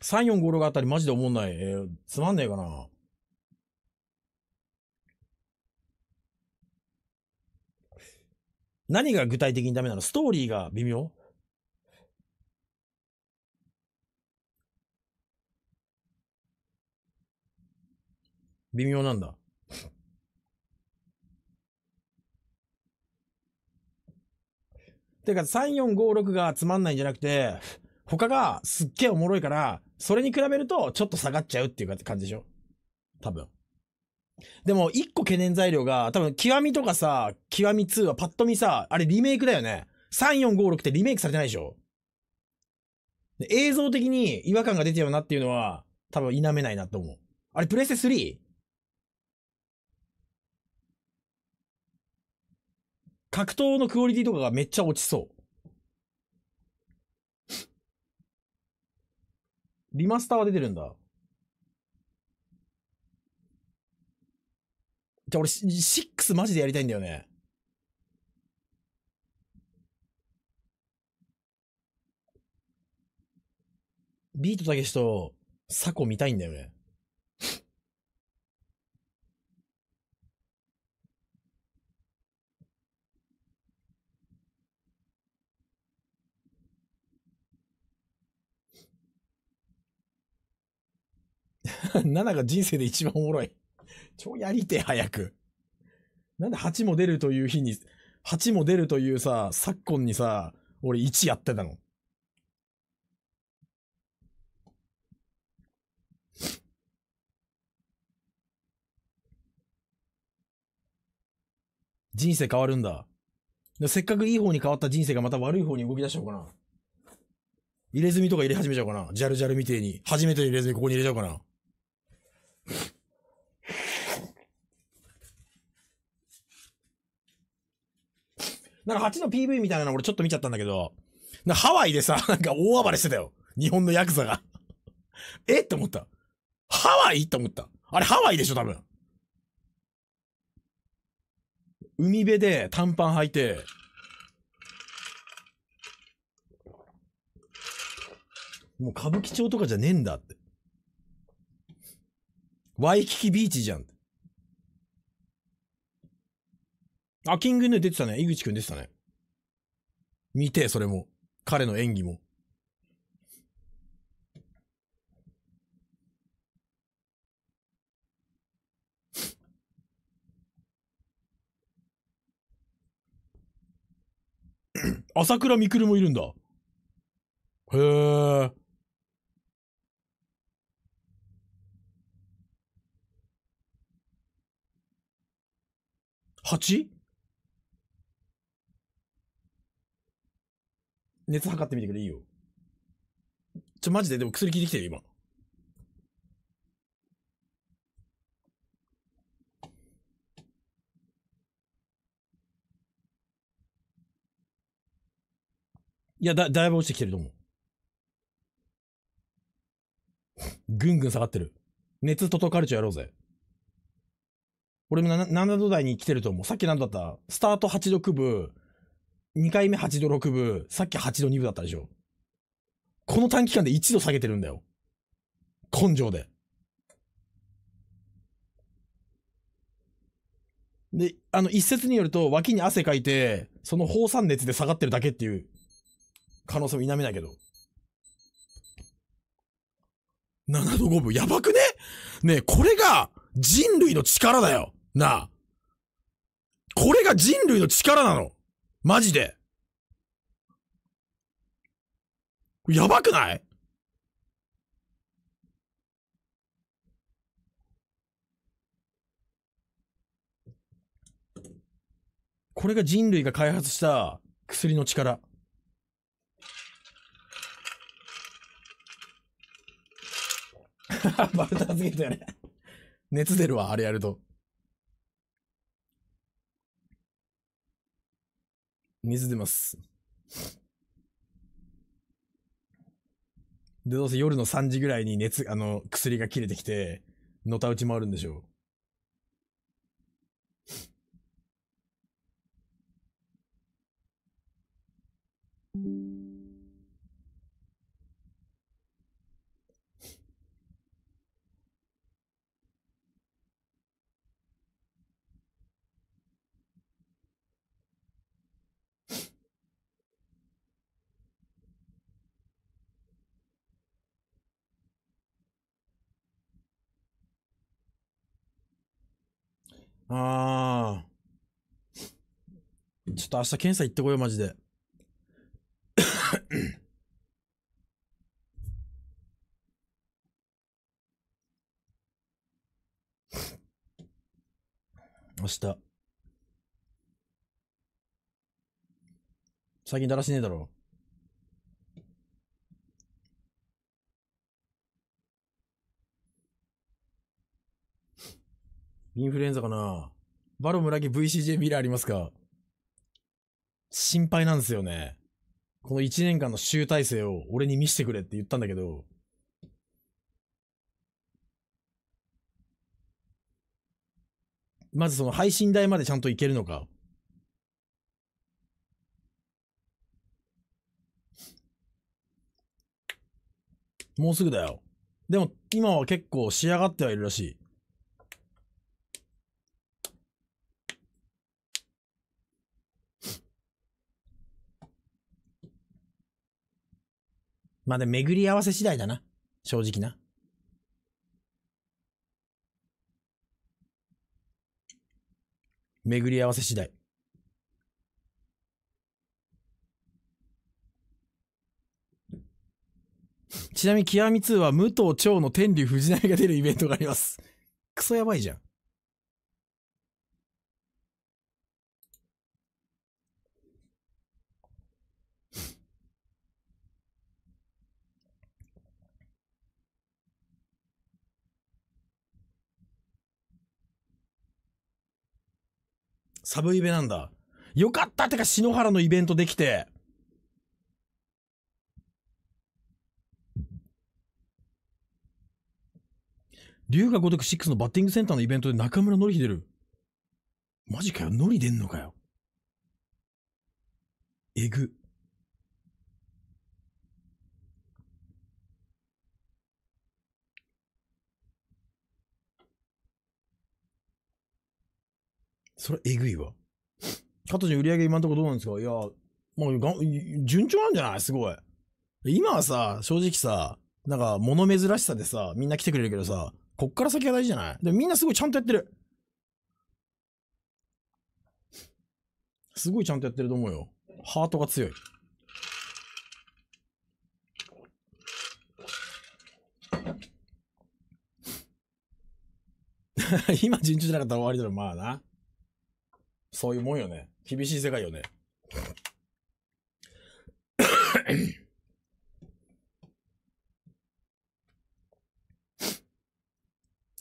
4、5、6あたりマジで思んない。えー、つまんねえかな。何が具体的にダメなのストーリーが微妙微妙なんだ。てか、3456がつまんないんじゃなくて、他がすっげえおもろいから、それに比べるとちょっと下がっちゃうっていう感じでしょ多分。でも、一個懸念材料が、多分、極みとかさ、極み2はパッと見さ、あれリメイクだよね。3、4、5、6ってリメイクされてないでしょ映像的に違和感が出てるなっていうのは、多分否めないなと思う。あれ、プレステ 3? 格闘のクオリティとかがめっちゃ落ちそう。リマスターは出てるんだ。俺、シック6マジでやりたいんだよね。ビートたけしと、サコ見たいんだよね。7 が人生で一番おもろい超やりて、早く。なんで8も出るという日に、8も出るというさ、昨今にさ、俺1やってたの。人生変わるんだ。せっかくいい方に変わった人生がまた悪い方に動き出しちゃおうかな。入れ墨とか入れ始めちゃおうかな。ジャルジャルみてえに。初めての入れ墨ここに入れちゃおうかな。なんか8の PV みたいなの俺ちょっと見ちゃったんだけど、ハワイでさ、なんか大暴れしてたよ。日本のヤクザが えって思った。ハワイって思った。あれハワイでしょ、多分。海辺で短パン履いて、もう歌舞伎町とかじゃねえんだって。ワイキキビーチじゃんあ、キングヌー出てたね。井口くん出てたね。見て、それも。彼の演技も。朝倉未来もいるんだ。へえ。八熱測ってみてくれ、いいよ。ちょ、マジで、でも薬効いてきてる、今。いや、だ、だいぶ落ちてきてると思う。ぐんぐん下がってる。熱ととカルチャやろうぜ。俺もな7度台に来てると思う。さっき何だったスタート8度区分、2回目8度6分、さっき8度2分だったでしょ。この短期間で1度下げてるんだよ。根性で。で、あの、一説によると、脇に汗かいて、その放散熱で下がってるだけっていう可能性も否めないけど。7度5分、やばくねねえ、これが人類の力だよ。なあ。これが人類の力なの。マジで。やばくないこれが人類が開発した薬の力。バルタね。熱出るわ、あれやると。水出ます。で、どうせ夜の3時ぐらいに熱、あの、薬が切れてきて、のたうち回るんでしょう。ああ。ちょっと明日検査行ってこよう、マジで。明日。最近だらしねえだろ。インフルエンザかなバロムラギ VCJ ミラーありますか心配なんですよね。この1年間の集大成を俺に見せてくれって言ったんだけど、まずその配信台までちゃんといけるのか。もうすぐだよ。でも今は結構仕上がってはいるらしい。まあで、巡り合わせ次第だな。正直な。巡り合わせ次第。ちなみに、極み2は、武藤蝶の天竜藤波が出るイベントがあります。クソやばいじゃん。サブイベなんだ。よかったってか、篠原のイベントできて。龍が如く6のバッティングセンターのイベントで中村のり出る。マジかよ、のり出んのかよ。えぐ。それ、えぐいわ。加藤氏売上今んとこどうなんですかいや、もうが、順調なんじゃないすごい。今はさ、正直さ、なんか、物珍しさでさ、みんな来てくれるけどさ、こっから先が大事じゃないでみんなすごいちゃんとやってる。すごいちゃんとやってると思うよ。ハートが強い。今順調じゃなかったら終わりだろ、まあな。そういうもんよね。厳しい世界よね。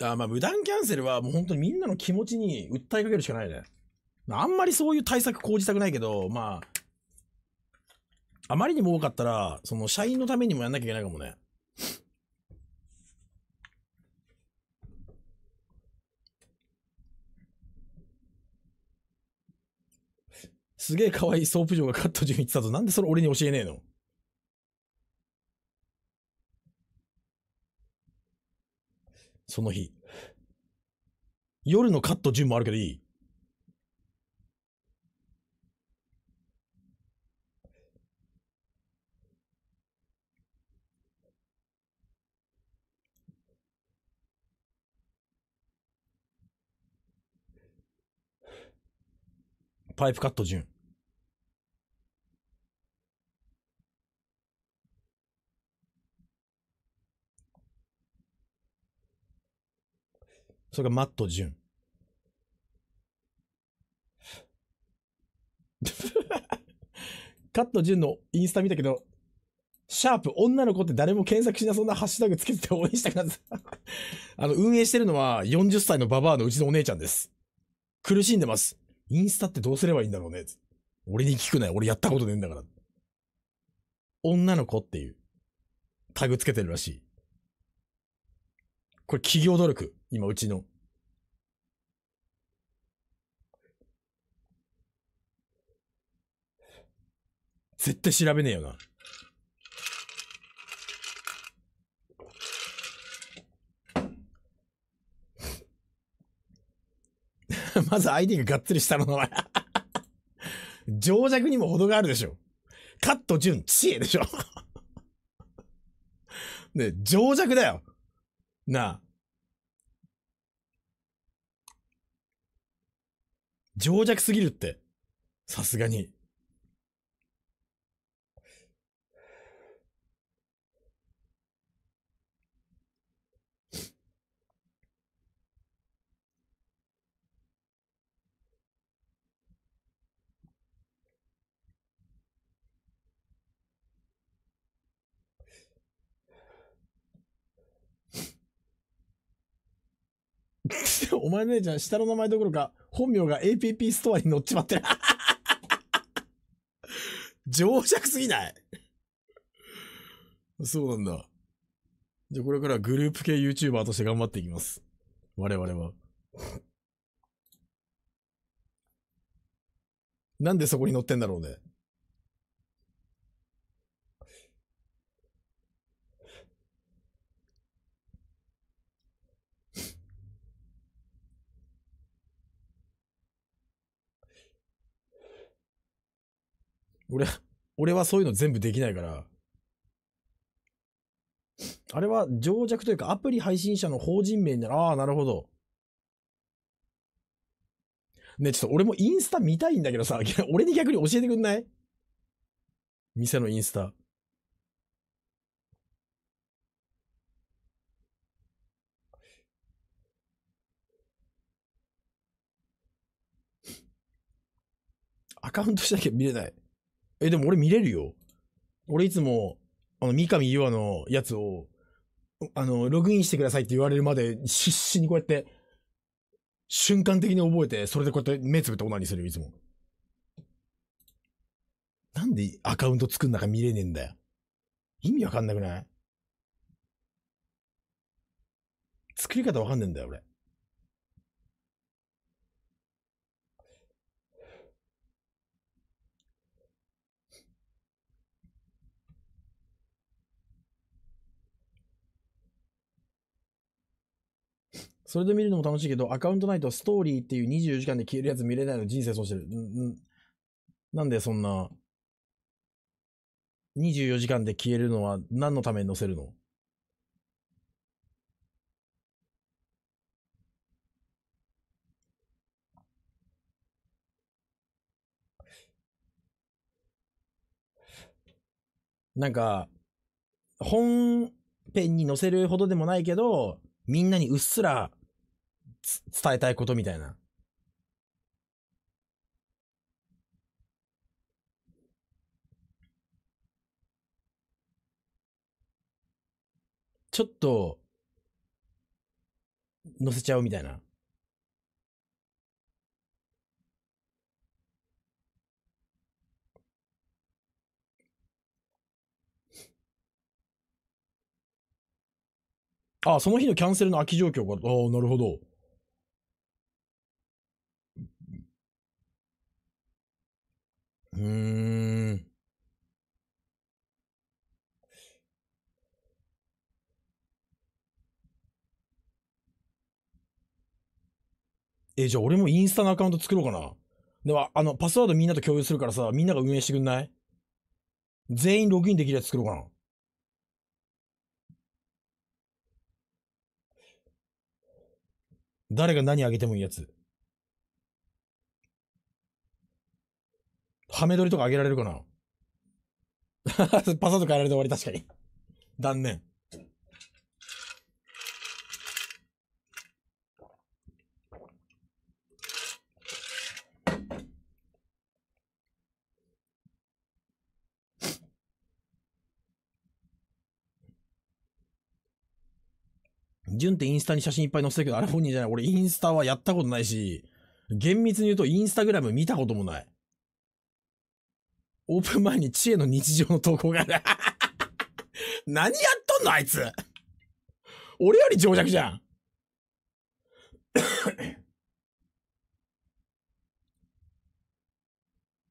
あまあ、無断キャンセルはもう本当にみんなの気持ちに訴えかけるしかないね。あんまりそういう対策講じたくないけど、まあ、あまりにも多かったら、その社員のためにもやんなきゃいけないかもね。すげえ可愛いソープ嬢がカット順言ってたぞ。なんでそれ俺に教えねえのその日。夜のカット順もあるけどいいパイプカット順。それがマット・ジュン。カット・ジュンのインスタ見たけど、シャープ女の子って誰も検索しなそんなハッシュタグつけてて応援したくなっあの、運営してるのは40歳のババアのうちのお姉ちゃんです。苦しんでます。インスタってどうすればいいんだろうね。俺に聞くなよ。俺やったことねえんだから。女の子っていうタグつけてるらしい。これ企業努力。今、うちの。絶対調べねえよな。まず ID ががっつりしたの名情弱にも程があるでしょ。カット順、知恵でしょ。ね、情弱だよ。なあ、情弱すぎるって。さすがに。お前の姉ちゃん、下の名前どころか、本名が APP ストアに載っちまってる。情弱すぎない そうなんだ。じゃこれからグループ系 YouTuber として頑張っていきます。我々は。なんでそこに乗ってんだろうね。俺、俺はそういうの全部できないから。あれは情弱というかアプリ配信者の法人名になる。ああ、なるほど。ねちょっと俺もインスタ見たいんだけどさ、俺に逆に教えてくんない店のインスタ。アカウントしなきゃ見れない。え、でも俺見れるよ。俺いつも、あの、三上優愛のやつを、あの、ログインしてくださいって言われるまで、必 死にこうやって、瞬間的に覚えて、それでこうやって目つぶってオナニーするよ、いつも。なんでアカウント作んなか見れねえんだよ。意味わかんなくない作り方わかんねえんだよ、俺。それで見るのも楽しいけど、アカウントないとストーリーっていう24時間で消えるやつ見れないの人生そうしてる。んなんでそんな、24時間で消えるのは何のために載せるのなんか、本編に載せるほどでもないけど、みんなにうっすら伝えたいことみたいな。ちょっと、載せちゃうみたいな。ああ、その日のキャンセルの空き状況が、ああ、なるほど。うん。え、じゃあ俺もインスタのアカウント作ろうかな。では、あの、パスワードみんなと共有するからさ、みんなが運営してくんない全員ログインできるやつ作ろうかな。誰が何あげてもいいやつ。ハメ撮りとか上げられるかな パサッと変えられて終わり、確かに。断念。ジュンってインスタに写真いっぱい載せたけど、あれ本人じゃない。俺インスタはやったことないし、厳密に言うとインスタグラム見たこともない。オープン前に知恵の日常の投稿が 何やっとんのあいつ俺より情弱じゃん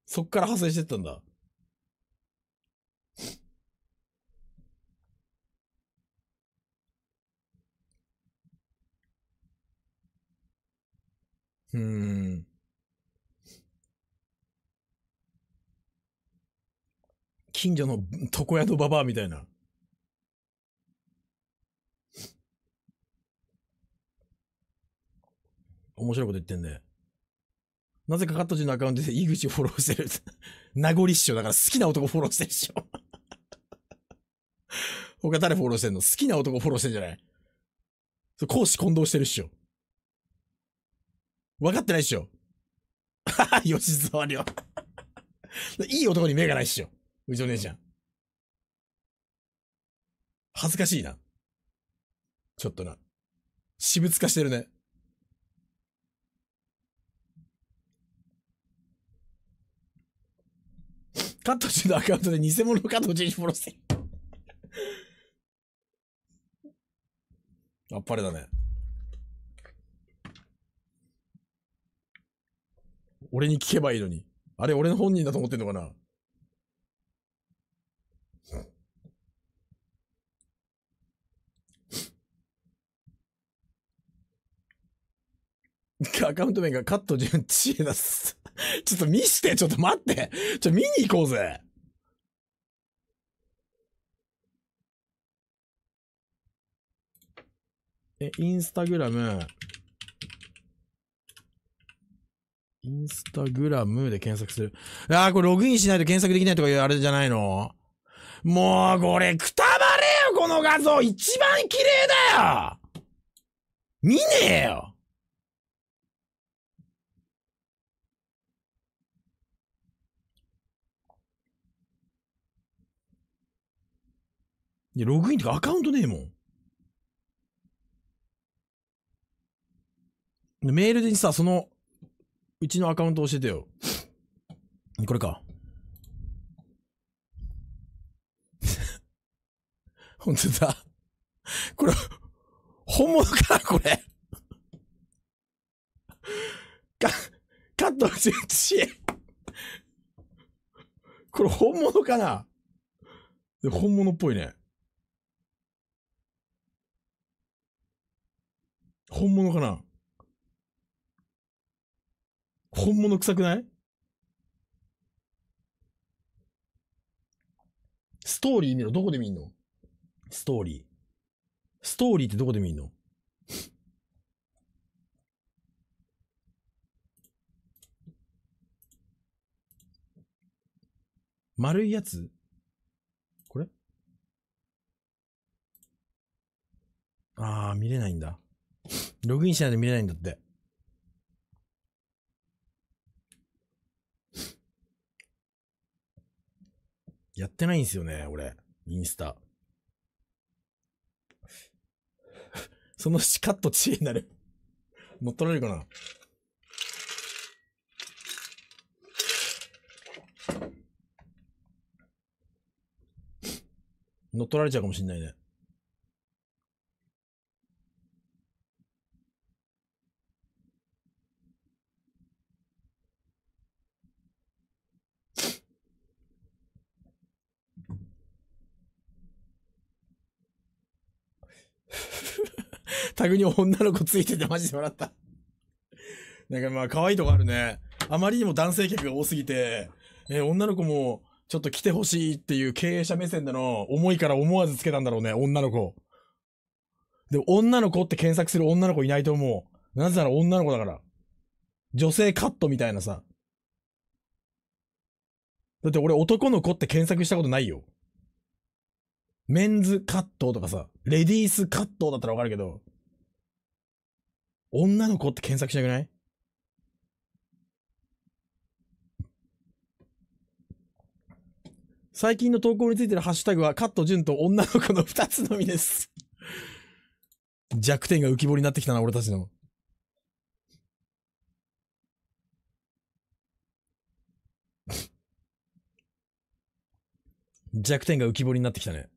そっから派生してったんだ。うん。近所の床屋のババアみたいな。面白いこと言ってんね。なぜかカットジのアカウントで井口フォローしてる。名残っしょ。だから好きな男フォローしてるっしょ。他誰フォローしてんの好きな男フォローしてんじゃないそ講師混同してるっしょ。分かってないっしょ。はは、吉沢亮。いい男に目がないっしょ。うちの姉ちゃん。恥ずかしいな。ちょっとな。私物化してるね。カットチのアカウントで偽物のットチにフォローしてる。あっぱれだね。俺に聞けばいいのに。あれ、俺の本人だと思ってんのかな アカウント名がカット純知恵です。ちょっと見して、ちょっと待って。ちょ、見に行こうぜ。え、インスタグラム。インスタグラムで検索する。ああ、これログインしないと検索できないとかいうあれじゃないのもう、これ、くたばれよ、この画像一番綺麗だよ見ねえよいや、ログインとかアカウントねえもん。メールでさ、その、うちのアカウント教えてよ。これか。ほんとだ。これ、本物かこれ。か、カットてるし。これ本物かな本物っぽいね。本物かな本物臭くないストーリー見ろ。どこで見んのストーリー。ストーリーってどこで見んの丸いやつこれああ、見れないんだ。ログインしないと見れないんだって。やってないんですよね、俺。インスタ。そのシカッと知恵になる乗っ取られるかな乗っ取られちゃうかもしんないね。タグに女の子ついててマジで笑った。なんかまあ可愛いとこあるね。あまりにも男性客が多すぎて、えー、女の子もちょっと来てほしいっていう経営者目線での思いから思わずつけたんだろうね、女の子。でも女の子って検索する女の子いないと思う。なぜなら女の子だから。女性カットみたいなさ。だって俺男の子って検索したことないよ。メンズカットとかさ、レディースカットだったらわかるけど、女の子って検索しなくない最近の投稿についてるハッシュタグは、カット順と女の子の二つのみです弱点が浮き彫りになってきたな、俺たちの。弱点が浮き彫りになってきたね。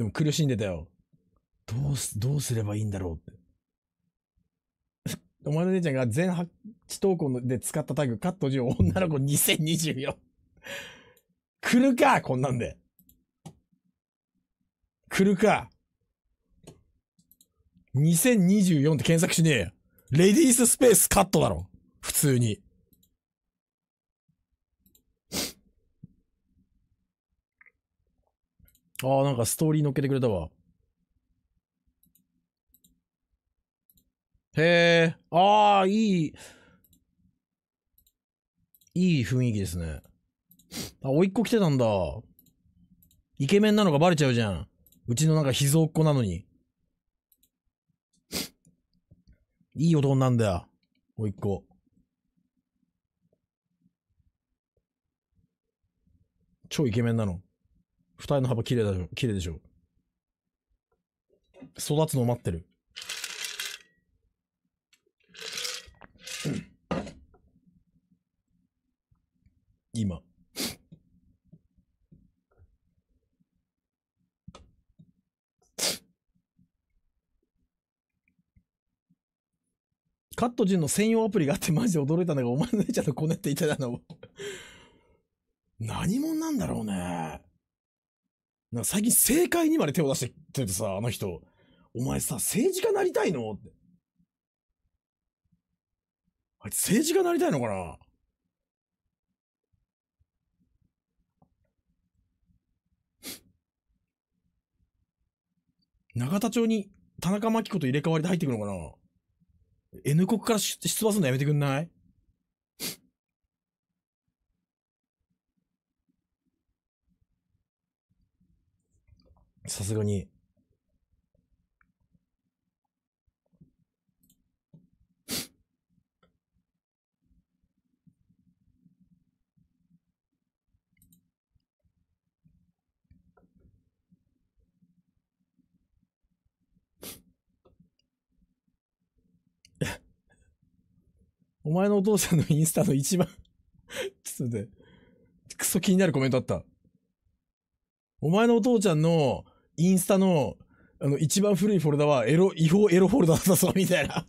でも苦しんでたよ。どうす、どうすればいいんだろうって。お前の姉ちゃんが全8投稿で使ったタグ、カット10、女の子2024。来るかこんなんで。来るか。2024って検索しねえよ。レディーススペースカットだろ。普通に。ああ、なんかストーリー乗っけてくれたわ。へえ、ああ、いい、いい雰囲気ですね。あ、甥いっ子来てたんだ。イケメンなのがバレちゃうじゃん。うちのなんか秘蔵っ子なのに。いい男なんだよ。甥いっ子。超イケメンなの。二重の幅綺麗だよ。綺麗でしょ。育つの待ってる。今。カットジンの専用アプリがあってマジで驚いたんだが、お前の姉ちゃんのこねっていただの。何者なんだろうね。なんか最近政界にまで手を出してくててさ、あの人。お前さ、政治家なりたいのって。あいつ政治家なりたいのかな 永田町に田中真紀子と入れ替わりで入ってくるのかな ?N 国から出馬するのやめてくんないさすがに。お前のお父さんのインスタの一番 ちょっと待って、クソ気になるコメントあった。お前のお父ちゃんのインスタの、あの、一番古いフォルダは、エロ、違法エロフォルダだぞ、みたいな。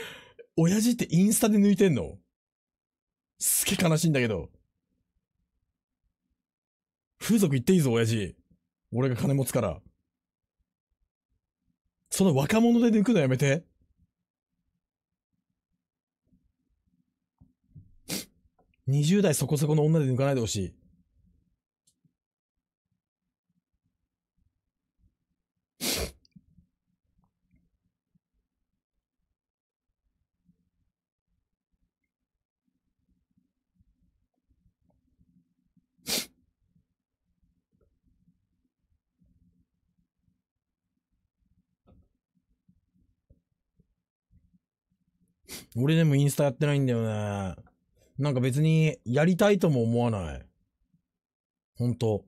親父ってインスタで抜いてんのすげえ悲しいんだけど。風俗行っていいぞ、親父。俺が金持つから。その若者で抜くのやめて。20代そこそこの女で抜かないでほしい。俺でもインスタやってないんだよね。なんか別にやりたいとも思わない。ほんと。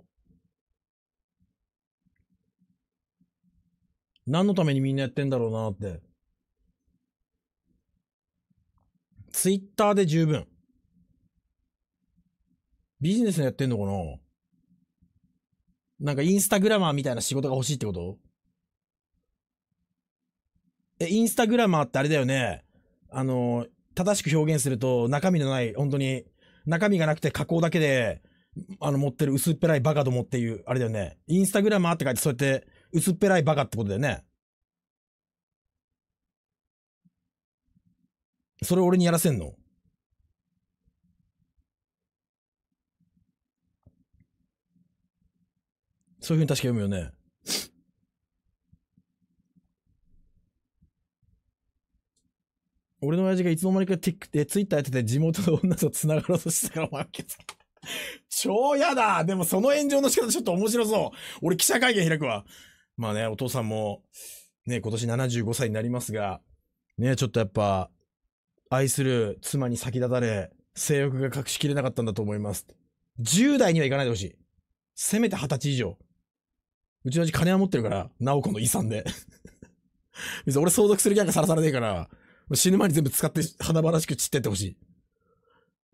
何のためにみんなやってんだろうなって。ツイッターで十分。ビジネスやってんのかななんかインスタグラマーみたいな仕事が欲しいってことえ、インスタグラマーってあれだよね。あの、正しく表現すると、中身のない、本当に、中身がなくて加工だけで、あの、持ってる薄っぺらいバカどもっていう、あれだよね。インスタグラマーって書いて、そうやって、薄っぺらいバカってことだよね。それ俺にやらせんのそういうふうに確か読むよね。俺の親父がいつの間にかティックで、ツイッターやってて地元の女と繋がろうとしてたから、った。超やだでもその炎上の仕方ちょっと面白そう俺記者会見開くわまあね、お父さんも、ね、今年75歳になりますが、ね、ちょっとやっぱ、愛する妻に先立たれ、性欲が隠しきれなかったんだと思います。10代には行かないでほしい。せめて20歳以上。うちのう金は持ってるから、ナオコの遺産で。別に俺相続する気なんかさらされねえから、死ぬ前に全部使って、華々しく散ってってほしい。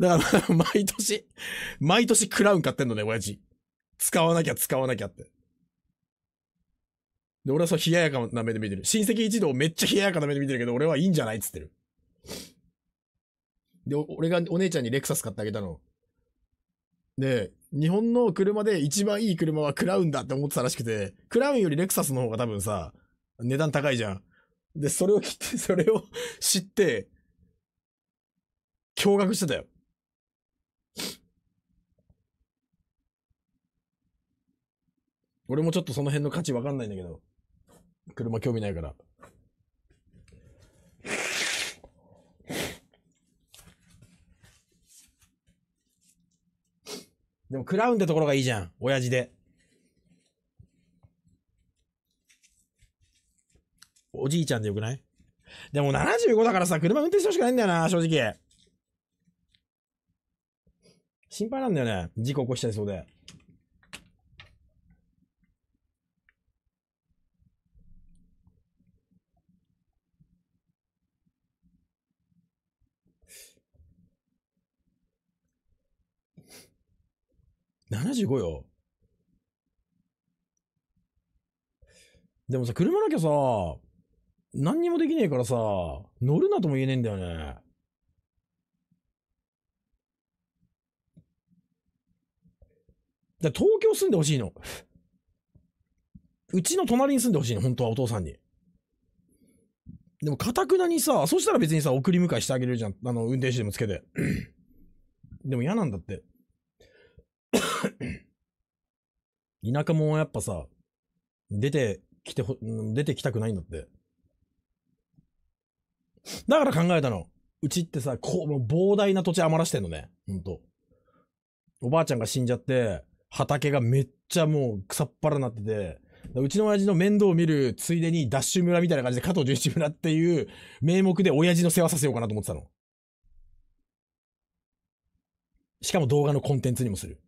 だから、毎年、毎年クラウン買ってんのね、親父。使わなきゃ、使わなきゃって。で、俺はそう、冷ややかな目で見てる。親戚一同めっちゃ冷ややかな目で見てるけど、俺はいいんじゃないっつってる。で、俺がお姉ちゃんにレクサス買ってあげたの。で、日本の車で一番いい車はクラウンだって思ってたらしくて、クラウンよりレクサスの方が多分さ、値段高いじゃん。で、それを聞いて、それを知って、驚愕してたよ。俺もちょっとその辺の価値わかんないんだけど。車興味ないから。でも、クラウンってところがいいじゃん。親父で。おじいちゃんでよくないでも75だからさ、車運転してほしくないんだよな、正直。心配なんだよね。事故起こしちゃいそうで。75よ。でもさ、車なきゃさ、何にもできねえからさ、乗るなとも言えねえんだよね。だ東京住んでほしいの。うちの隣に住んでほしいの、本当はお父さんに。でも、かたくなにさ、そしたら別にさ、送り迎えしてあげるじゃん。あの、運転手でもつけて。でも嫌なんだって。田舎もやっぱさ、出てきてほ、出てきたくないんだって。だから考えたの。うちってさ、こう、もう膨大な土地余らしてんのね。ほんと。おばあちゃんが死んじゃって、畑がめっちゃもう草っぱらになってて、うちの親父の面倒を見るついでに、ダッシュ村みたいな感じで加藤純一村っていう名目で親父の世話させようかなと思ってたの。しかも動画のコンテンツにもする。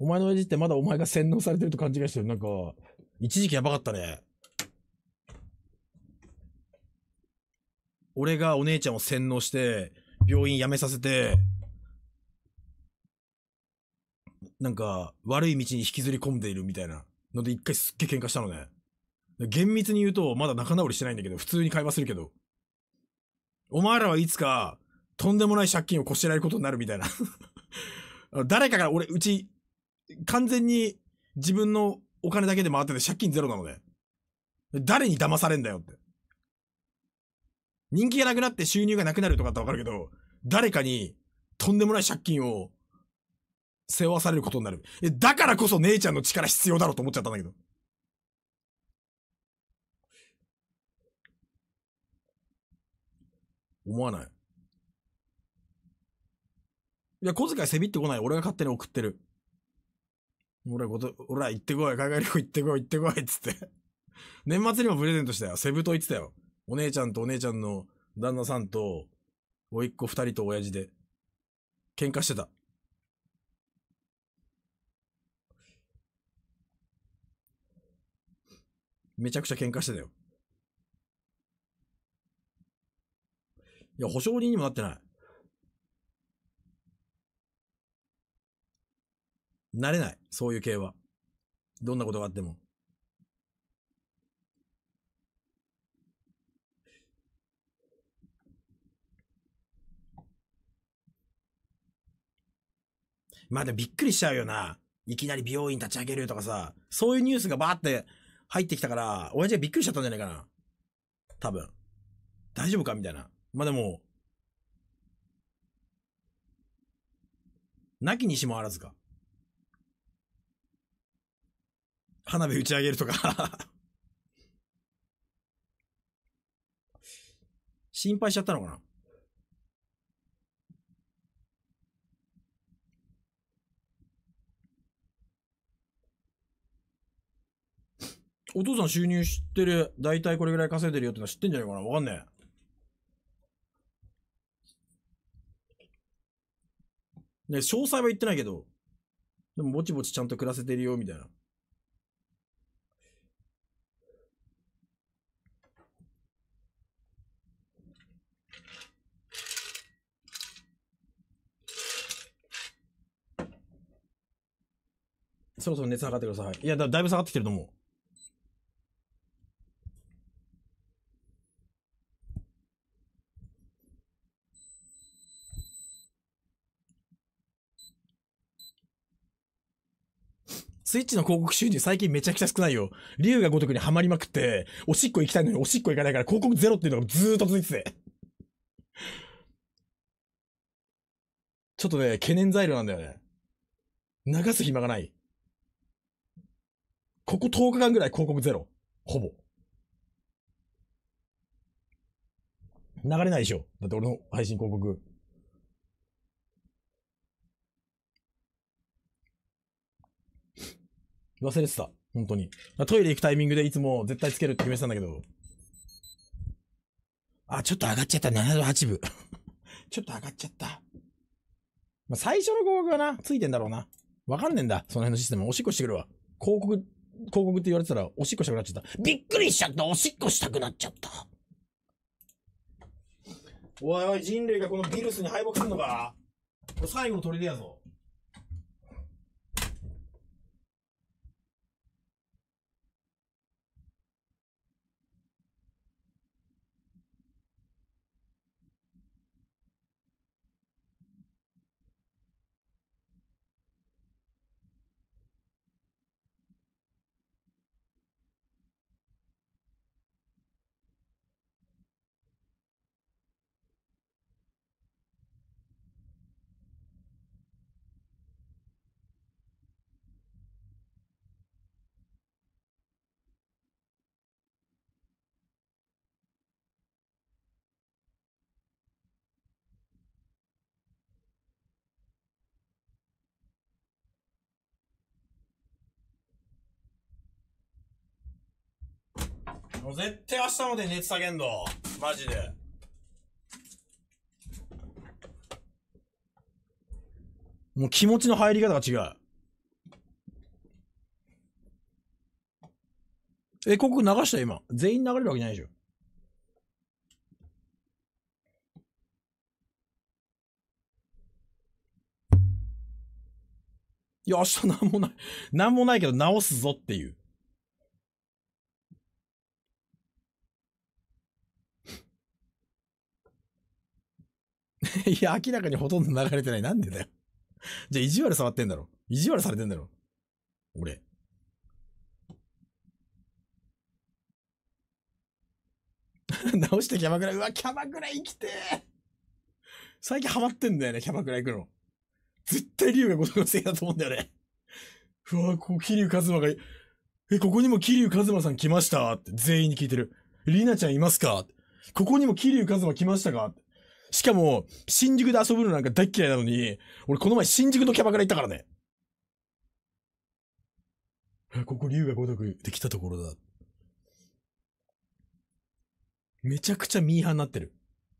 お前の親父ってまだお前が洗脳されてると勘違いしてる。なんか、一時期やばかったね。俺がお姉ちゃんを洗脳して、病院辞めさせて、なんか、悪い道に引きずり込んでいるみたいなので一回すっげえ喧嘩したのね。厳密に言うと、まだ仲直りしてないんだけど、普通に会話するけど。お前らはいつか、とんでもない借金をこしらえることになるみたいな 誰かが俺、うち、完全に自分のお金だけで回ってて借金ゼロなので。誰に騙されんだよって。人気がなくなって収入がなくなるとかってわかるけど、誰かにとんでもない借金を背負わされることになる。だからこそ姉ちゃんの力必要だろうと思っちゃったんだけど。思わない。いや、小遣いせびってこない。俺が勝手に送ってる。俺こと、俺ら行ってこい、海外旅行行ってこい、行ってこい、っつって 年末にもプレゼントしたよ。セブ島行ってたよ。お姉ちゃんとお姉ちゃんの旦那さんと、おいっ子二人と親父で。喧嘩してた。めちゃくちゃ喧嘩してたよ。いや、保証人にもなってない。慣れない。そういう系は。どんなことがあっても。まあでもびっくりしちゃうよな。いきなり美容院立ち上げるとかさ、そういうニュースがバーって入ってきたから、親父がびっくりしちゃったんじゃないかな。多分。大丈夫かみたいな。まあでも、なきにしもあらずか。花火打ち上げるとか 心配しちゃったのかなお父さん収入知ってる。だいたいこれぐらい稼いでるよってのは知ってんじゃないかなわかんねえ。ね、詳細は言ってないけど、でもぼちぼちちゃんと暮らせてるよ、みたいな。そろそろ熱がってください。いや、だだいぶ下がってきてると思う。スイッチの広告収入最近めちゃくちゃ少ないよ。竜が如くにはまりまくって、おしっこ行きたいのにおしっこ行かないから広告ゼロっていうのがずーっと続いてて。ちょっとね、懸念材料なんだよね。流す暇がない。ここ10日間ぐらい広告ゼロ。ほぼ。流れないでしょ。だって俺の配信広告。忘れてた。本当に。トイレ行くタイミングでいつも絶対つけるって決めてたんだけど。あ、ちょっと上がっちゃった。7度8分。ちょっと上がっちゃった。まあ、最初の広告がな、ついてんだろうな。わかんねえんだ。その辺のシステム。おしっこしてくるわ。広告広告って言われてたら、おしっこしたくなっちゃった。びっくりしちゃったおしっこしたくなっちゃった。おいおい、人類がこのビルスに敗北するのか最後の砦やぞ。もう絶対明日まで熱下げんの。マジで。もう気持ちの入り方が違う。え、ここ流した今。全員流れるわけないでしょ。いや、明日なんもない。なんもないけど直すぞっていう。いや、明らかにほとんど流れてない。なんでだよ。じゃあ、意地悪触ってんだろ。意地悪されてんだろ。俺。直してキャバクラ。うわ、キャバクラ生きてー最近ハマってんだよね、キャバクラ行くの。絶対竜がごとのせいだと思うんだよね。うわ、こュ桐生一馬が、え、ここにも桐生一馬さん来ましたって全員に聞いてる。りなちゃんいますかここにも桐生一馬来ましたかって。しかも、新宿で遊ぶのなんか大嫌いなのに、俺この前新宿のキャバクラ行ったからね。ここ竜が如くできたところだ。めちゃくちゃミーハーになってる。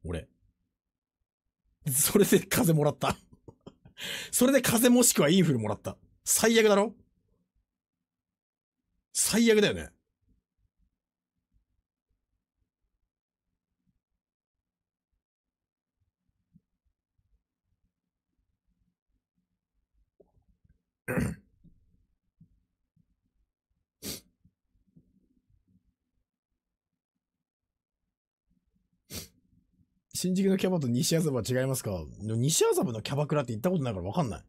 俺。それで風もらったそれで風もしくはインフルもらった。最悪だろ最悪だよね。新宿のキャバと西麻布は違いますか西麻布のキャバクラって行ったことないからわかんない。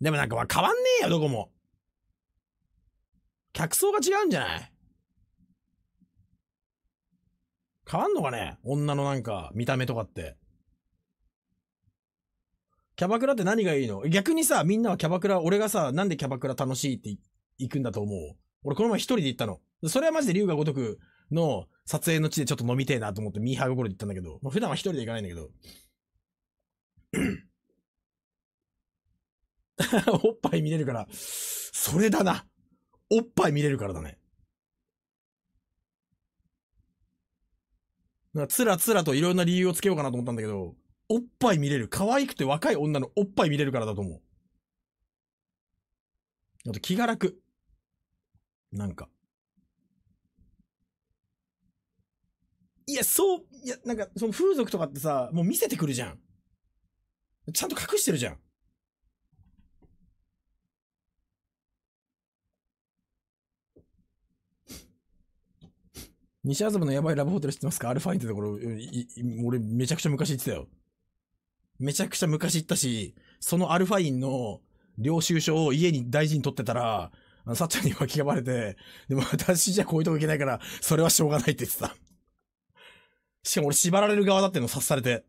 でもなんかわ、変わんねえよ、どこも。客層が違うんじゃない変わんのかね女のなんか見た目とかって。キャバクラって何がいいの逆にさ、みんなはキャバクラ、俺がさ、なんでキャバクラ楽しいって行くんだと思う俺この前一人で行ったの。それはマジで龍が如くの撮影の地でちょっと飲みてえなと思ってミーハー心で行ったんだけど、まあ、普段は一人で行かないんだけど。おっぱい見れるから、それだな。おっぱい見れるからだね。つらつらといろんな理由をつけようかなと思ったんだけど、おっぱい見れる。可愛くて若い女のおっぱい見れるからだと思う。あと気が楽。なんか。いや、そう、いや、なんか、その風俗とかってさ、もう見せてくるじゃん。ちゃんと隠してるじゃん。西麻布のやばいラブホテル知ってますかアルファインってところ、俺めちゃくちゃ昔行ってたよ。めちゃくちゃ昔行ったし、そのアルファインの領収書を家に大事に取ってたら、あの、さっちゃんに巻き込まれて、でも私じゃこういうとこ行けないから、それはしょうがないって言ってた。しかも俺縛られる側だっての察されて。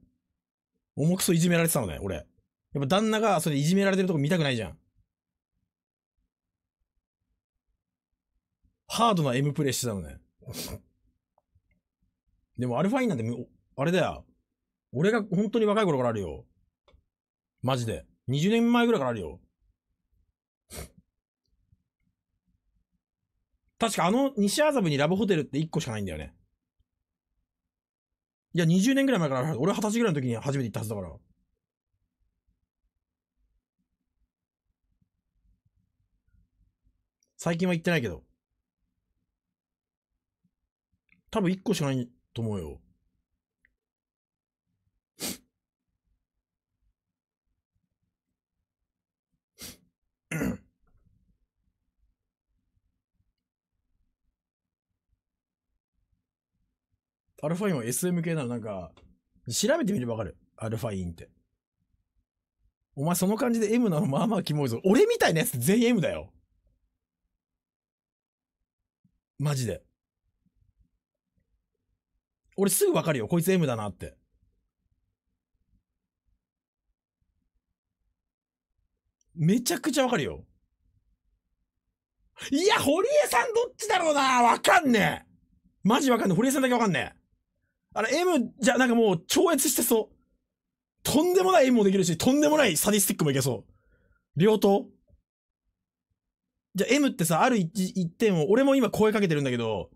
重くそいじめられてたのね、俺。やっぱ旦那がそれいじめられてるとこ見たくないじゃん。ハードな M プレイしてたのね。でもアルファインなんて、あれだよ。俺が本当に若い頃からあるよ。マジで。20年前ぐらいからあるよ。確かあの西麻布にラブホテルって1個しかないんだよね。いや、20年ぐらい前から俺二十歳ぐらいの時に初めて行ったはずだから。最近は行ってないけど。多分1個しかないと思うよ。アルファインは SM 系なのなんか、調べてみればわかる。アルファインって。お前その感じで M なのまあまあキモいぞ。俺みたいなやつ全員 M だよ。マジで。俺すぐわかるよ。こいつ M だなって。めちゃくちゃわかるよ。いや、堀江さんどっちだろうなわかんねえ。マジわかんねえ。堀江さんだけわかんねえ。あれ、M じゃ、なんかもう超越してそう。とんでもない M もできるし、とんでもないサディスティックもいけそう。両刀じゃ、M ってさ、ある一一点を、俺も今声かけてるんだけど、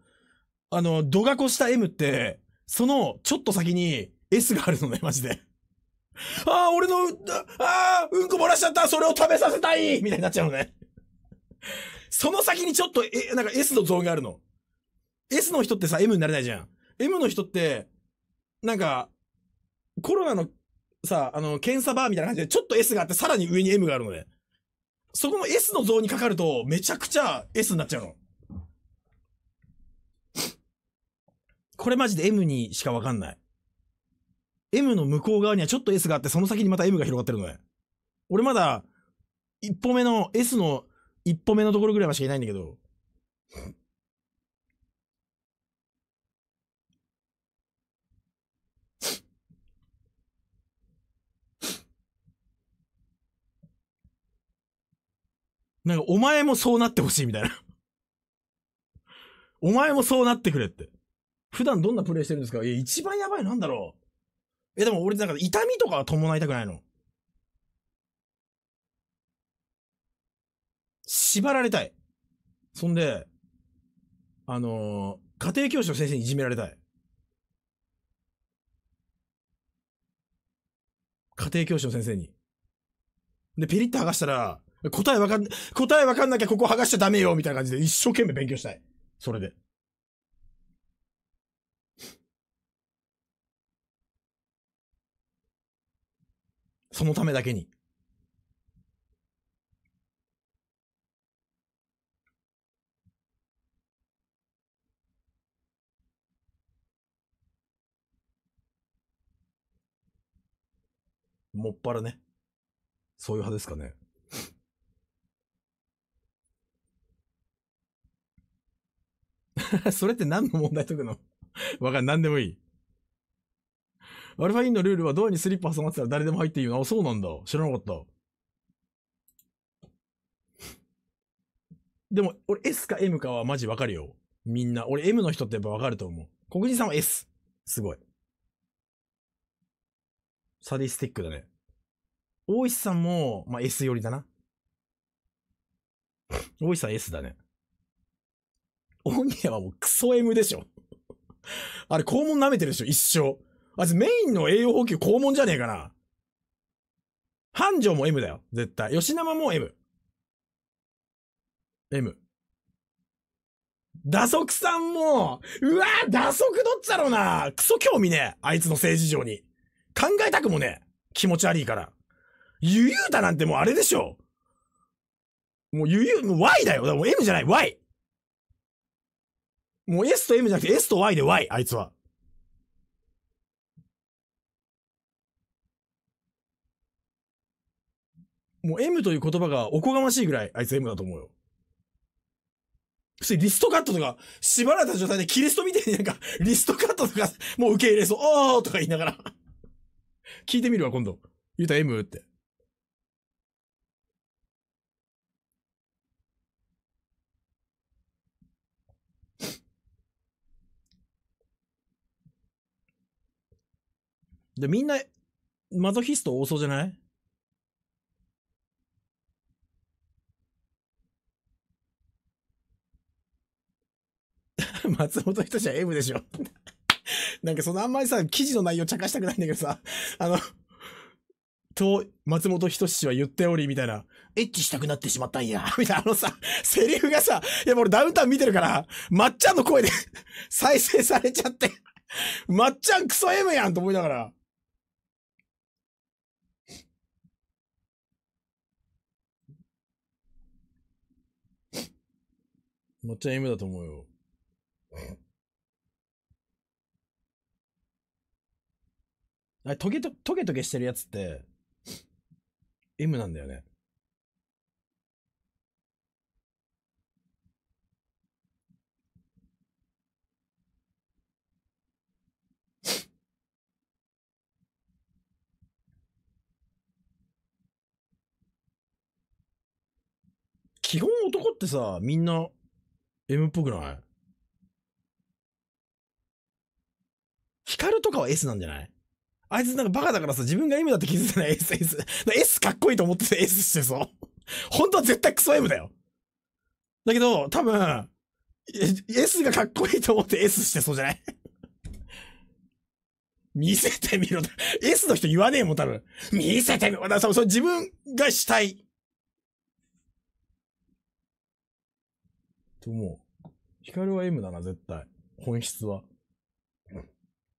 あの、度が越した M って、その、ちょっと先に S があるのね、マジで。ああ、俺の、ああ、うんこ漏らしちゃったそれを食べさせたいみたいになっちゃうのね。その先にちょっと、え、なんか S のゾーンがあるの。S の人ってさ、M になれないじゃん。M の人って、なんか、コロナのさ、あの、検査バーみたいな感じで、ちょっと S があって、さらに上に M があるのね。そこの S の像にかかると、めちゃくちゃ S になっちゃうの。これマジで M にしかわかんない。M の向こう側にはちょっと S があって、その先にまた M が広がってるのね。俺まだ、一歩目の、S の一歩目のところぐらいましかいないんだけど。なんか、お前もそうなってほしいみたいなお前もそうなってくれって。普段どんなプレイしてるんですかいや、一番やばいなんだろう。え、でも俺なんか痛みとかは伴いたくないの。縛られたい。そんで、あのー、家庭教師の先生にいじめられたい。家庭教師の先生に。で、ペリッと剥がしたら、答えわかん、答えわかんなきゃここ剥がしちゃダメよみたいな感じで一生懸命勉強したい。それで。そのためだけに。もっぱらね。そういう派ですかね。それって何の問題解くの わかん、何でもいい。アルファインのルールはドアにスリッパ挟まってたら誰でも入っていいよな。あ、そうなんだ。知らなかった。でも、俺 S か M かはマジわかるよ。みんな。俺 M の人ってやっぱわかると思う。黒人さんは S。すごい。サディスティックだね。大石さんも、まあ、S 寄りだな。大石さん S だね。ニエはもうクソ M でしょ。あれ、肛門舐めてるでしょ、一生。あいつメインの栄養補給肛門じゃねえかな。繁盛も M だよ。絶対。吉生も M。M。打足さんも、うわぁ、打足どっちだろうなクソ興味ねあいつの政治上に。考えたくもね気持ち悪いから。ゆゆうたなんてもうあれでしょもうゆゆ、もう Y だよ。だもう M じゃない、Y。もう S と M じゃなくて S と Y で Y、あいつは。もう M という言葉がおこがましいぐらい、あいつ M だと思うよ。普通にリストカットとか、縛られた状態でキリストみたいになんか、リストカットとか、もう受け入れそう、おーとか言いながら 聞いてみるわ、今度。言うた M って。で、みんな、マゾヒスト多そうじゃない松本人志は M でしょ。なんかそのあんまりさ、記事の内容茶化したくないんだけどさ、あの、と、松本人志は言っており、みたいな、エッチしたくなってしまったんや、みたいな、あのさ、セリフがさ、いや、俺ダウンタウン見てるから、まっちゃんの声で 再生されちゃってまっちゃんクソ M やんと思いながら。ま っちゃん M だと思うよ。あトゲト、トゲトゲしてるやつって、M なんだよね。基本男ってさ、みんな M っぽくないヒカルとかは S なんじゃないあいつなんかバカだからさ、自分が M だって気づいてない S、S。S かっこいいと思ってて S してそう。本当は絶対クソ M だよ。だけど、多分、S がかっこいいと思って S してそうじゃない 見せてみろ。S の人言わねえもん、多分。見せてみろ。だからそ自分がしたい。と思う。ヒカルは M だな、絶対。本質は。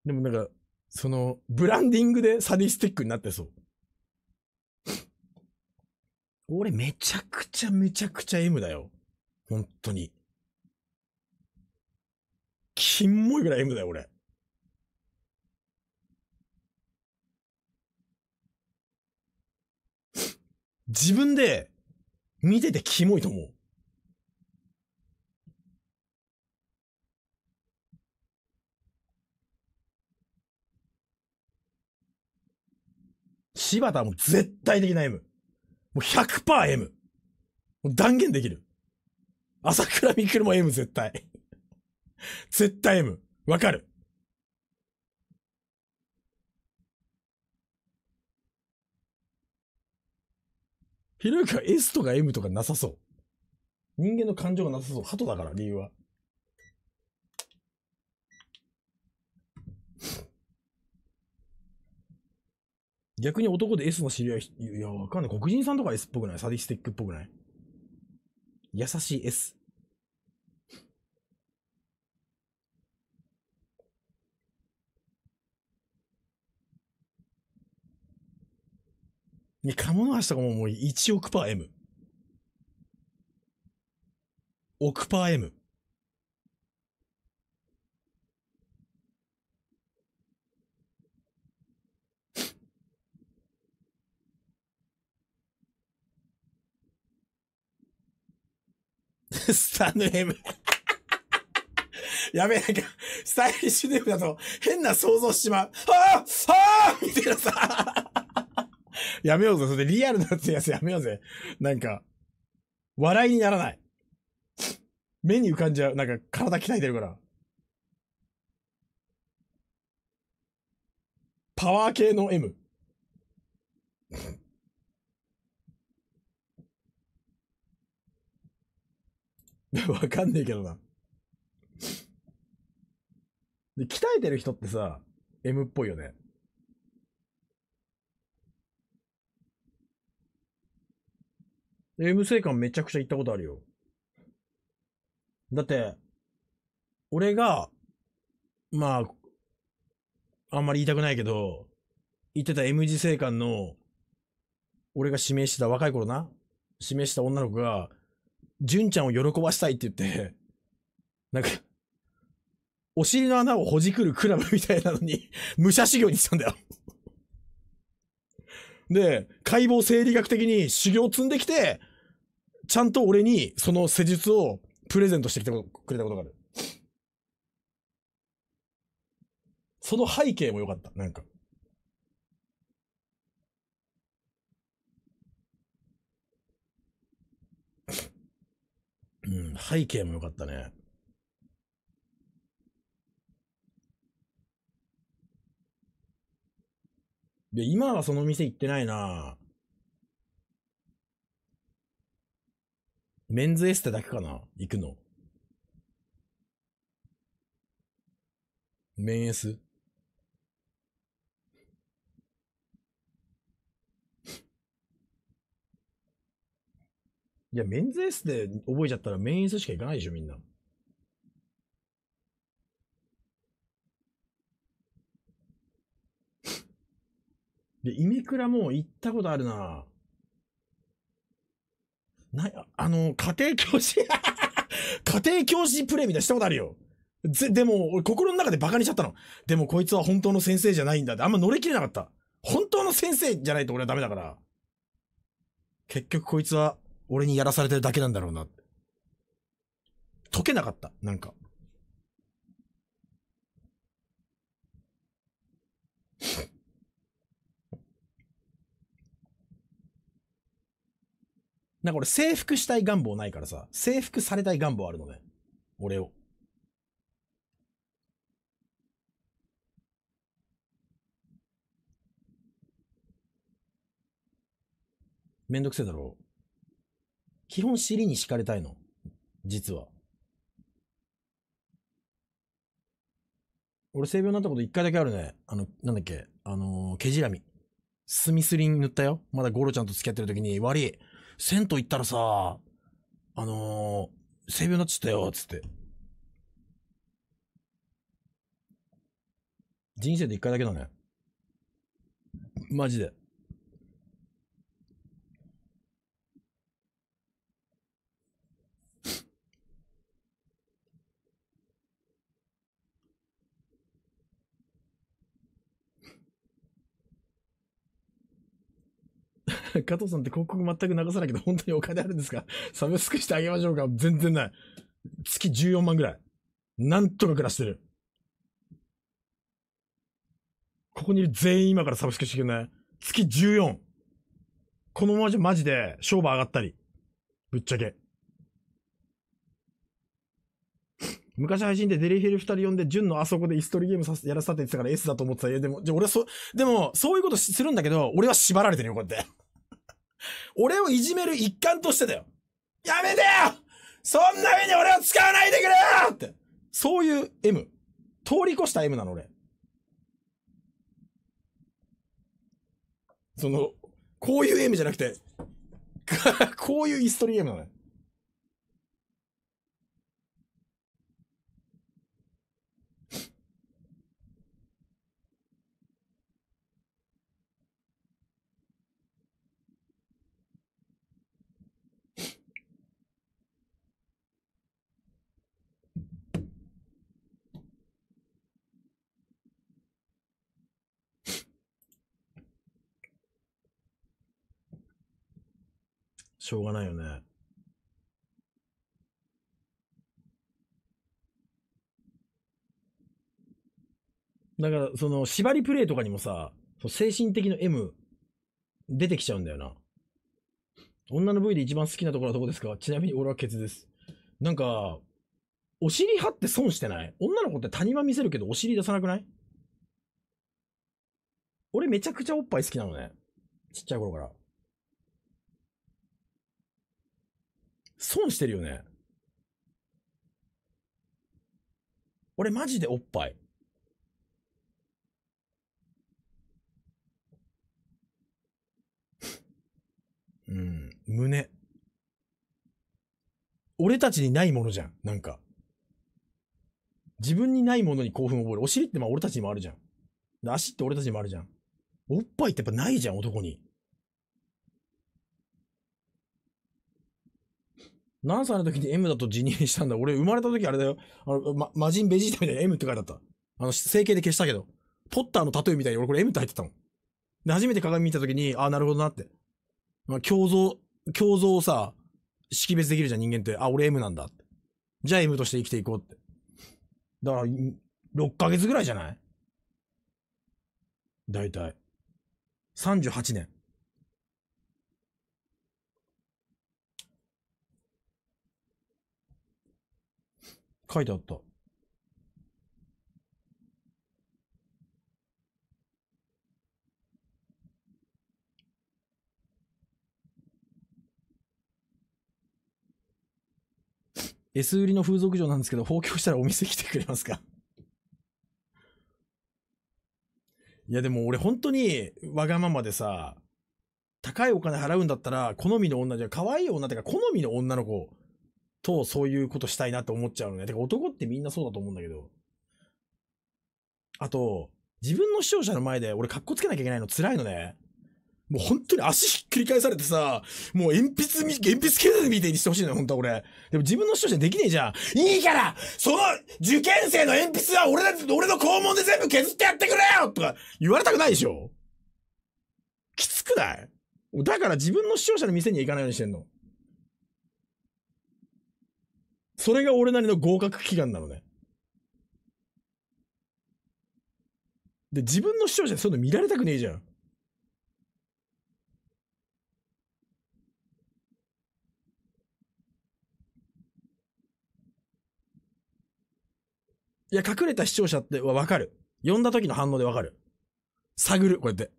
でもなんか、その、ブランディングでサディスティックになってそう。俺めちゃくちゃめちゃくちゃ M だよ。本当に。キンモいぐらい M だよ、俺。自分で見ててキモいと思う。柴田はもう絶対的な M。もう 100%M。もう断言できる。朝倉未来も M 絶対。絶対 M。わかる。ひろゆきは S とか M とかなさそう。人間の感情がなさそう。鳩だから、理由は。逆に男で S の知り合い、いや、わかんない。黒人さんとか S っぽくないサディスティックっぽくない優しい S。ね、カモノハシとかももう1億パー M。億パー M。スタンド M。やべえ、なんか、スタイリッシュネームだと変な想像しまう。ああああみたいなさ。やめようぜ。それでリアルなってやつやめようぜ。なんか、笑いにならない。目に浮かんじゃう。なんか体鍛えてるから。パワー系の M。わかんねえけどな。で、鍛えてる人ってさ、M っぽいよね。M 生館めちゃくちゃ行ったことあるよ。だって、俺が、まあ、あんまり言いたくないけど、言ってた M 字生館の、俺が指名してた若い頃な、指名した女の子が、純ちゃんを喜ばしたいって言って、なんか、お尻の穴をほじくるクラブみたいなのに、武者修行にしたんだよで、解剖生理学的に修行を積んできて、ちゃんと俺にその施術をプレゼントしてきてくれたことがある。その背景も良かった、なんか。うん、背景も良かったね。で、今はその店行ってないなメンズエステだけかな行くの。メンエスいや、メンズエスで覚えちゃったらメンエスしか行かないでしょ、みんな。で、イメクラも行ったことあるな。な、あの、家庭教師 家庭教師プレイみたいなしたことあるよ。ぜ、でも、俺心の中でバカにしちゃったの。でもこいつは本当の先生じゃないんだって。あんま乗り切れなかった。本当の先生じゃないと俺はダメだから。結局こいつは俺にやらされてるだけなんだろうなって。解けなかった、なんか。なんか俺征服したい願望ないからさ、征服されたい願望あるのね。俺を。めんどくせえだろう。基本尻に敷かれたいの。実は。俺、性病になったこと一回だけあるね。あの、なんだっけ、あのー、毛じらみ。スミスリン塗ったよ。まだゴロちゃんと付き合ってる時に、悪い。銭湯行ったらさ、あのー、性病になっちゃったよ、つって。人生で一回だけだね。マジで。加藤さんって広告全く流さないけど、本当にお金あるんですか サブスクしてあげましょうか全然ない。月14万ぐらい。なんとか暮らしてる。ここにいる全員今からサブスクしてくんない月14。このままじゃマジで勝負上がったり。ぶっちゃけ。昔配信でデリヘル二人呼んで、ンのあそこでイストリーゲームさやらせたって言ってたから S だと思ってた。いや、でも、じゃ俺はそ、でも、そういうことするんだけど、俺は縛られてるよ、こうやって。俺をいじめる一環としてだよ。やめてよそんな風に俺を使わないでくれよって。そういう M。通り越した M なの、俺。その、こういう M じゃなくて、こういうイストリームなのよ。しょうがないよね。だから、その、縛りプレイとかにもさ、精神的な M、出てきちゃうんだよな。女の部位で一番好きなところはどこですかちなみに俺はケツです。なんか、お尻張って損してない女の子って谷間見せるけどお尻出さなくない俺めちゃくちゃおっぱい好きなのね。ちっちゃい頃から。損してるよね。俺マジでおっぱい。うん、胸。俺たちにないものじゃん、なんか。自分にないものに興奮を覚える。お尻ってまあ俺たちにもあるじゃん。足って俺たちにもあるじゃん。おっぱいってやっぱないじゃん、男に。何歳の時に M だと辞任したんだ俺生まれた時あれだよ。あの、ま、魔人ベジータみたいに M って書いてあった。あの、整形で消したけど。ポッターのタトゥーみたいに俺これ M って入ってたもん。で、初めて鏡見た時に、ああ、なるほどなって。まあ、共造、共造をさ、識別できるじゃん人間って。あ、俺 M なんだって。じゃあ M として生きていこうって。だから、6ヶ月ぐらいじゃない大体。38年。書いてあった。S 売りの風俗嬢なんですけど、放棄したらお店来てくれますかいや、でも俺本当にわがままでさ、高いお金払うんだったら、好みの女じゃ、可愛い女ってか、好みの女の子とそういうことしたいなって思っちゃうのね。てか男ってみんなそうだと思うんだけど。あと、自分の視聴者の前で俺格好つけなきゃいけないの辛いのね。もう本当に足ひっくり返されてさ、もう鉛筆み、鉛筆削りみたいにしてほしいのよ、本当は俺。でも自分の視聴者できねえじゃん。いいからその受験生の鉛筆は俺だ俺の肛門で全部削ってやってくれよとか言われたくないでしょきつくないだから自分の視聴者の店には行かないようにしてんの。それが俺なりの合格祈願なのね。で、自分の視聴者そういうの見られたくねえじゃん。いや、隠れた視聴者ってわかる。呼んだ時の反応でわかる。探る、こうやって。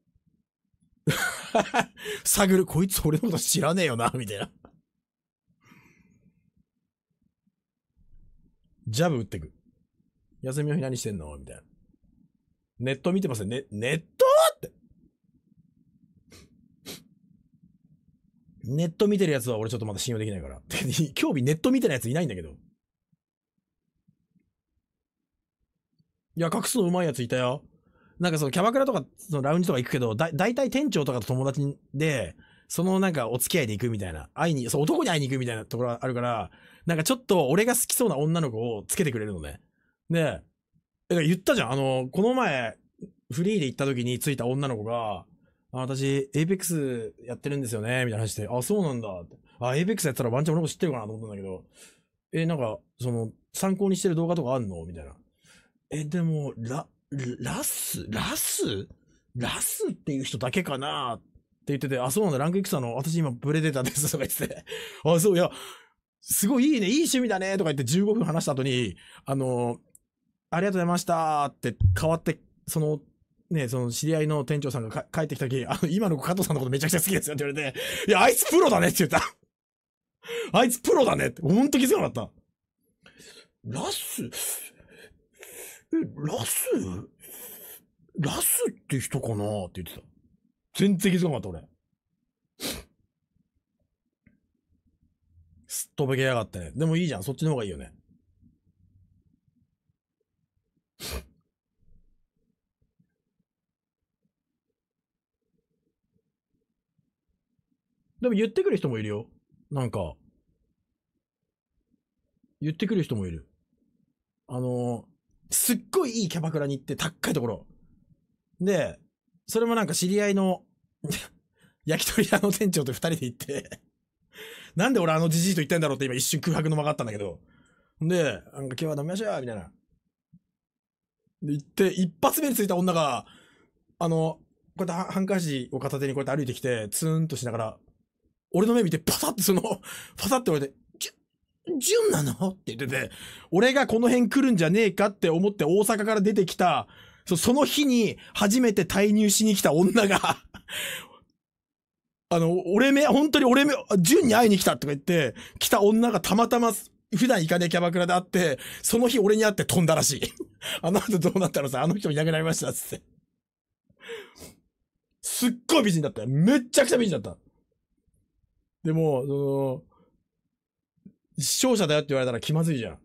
探る、こいつ俺のこと知らねえよな、みたいなジャブ打ってく。休みの日何してんのみたいな。ネット見てますね。ネットって。ネット見てるやつは俺ちょっとまだ信用できないから。興味ネット見てないやついないんだけど。いや、隠すのうまいやついたよ。なんかそのキャバクラとか、そのラウンジとか行くけど、だ、大体店長とかと友達で、そのなんかお付き合いで行くみたいな、会いに、そう、男に会いに行くみたいなところあるから、なんかちょっと俺が好きそうな女の子をつけてくれるのね。で、言ったじゃん。あの、この前、フリーで行った時についた女の子が、あ私、エイペックスやってるんですよね、みたいな話て、あ、そうなんだ。あ、エイペックスやったらワンチャン俺も知ってるかなと思ったんだけど、え、なんか、その、参考にしてる動画とかあんのみたいな。え、でも、ラ、ラスラスラスっていう人だけかなって言ってて、あ、そうなんだ、ランク戦の、私今ブレてたんですとか言ってて、あ、そう、いや、すごいいいね、いい趣味だねとか言って15分話した後に、あの、ありがとうございましたって変わって、その、ね、その知り合いの店長さんが帰ってきた時、あの、今の加藤さんのことめちゃくちゃ好きですよって言われて、いや、あいつプロだねって言った。あいつプロだねって、ほんと気づかなかった。ラス、え、ラスラスって人かなって言ってた。全然気づかなかった、俺。すっとぼけやがってね。でもいいじゃん。そっちの方がいいよね。でも言ってくる人もいるよ。なんか。言ってくる人もいる。あのー、すっごいいいキャバクラに行って高いところ。で、それもなんか知り合いの焼き鳥屋の店長と二人で行ってなんで俺あのじじいと言ったんだろうって今一瞬空白の間があったんだけど。んで、なんか今日は飲みましょうみたいな。で、行って、一発目についた女が、あの、こうやってハンカチを片手にこうやって歩いてきて、ツーンとしながら、俺の目見てパサってその、パサって言われて、じゅ、じゅんなのって言ってて、俺がこの辺来るんじゃねえかって思って大阪から出てきた、その日に初めて退入しに来た女が あの、俺め、本当に俺め、純に会いに来たとか言って、来た女がたまたま、普段行かねえキャバクラで会って、その日俺に会って飛んだらしい。あの後どうなったのさ、あの人いなくなりました、つって。すっごい美人だったよ。めっちゃくちゃ美人だった。でも、その、視聴者だよって言われたら気まずいじゃん。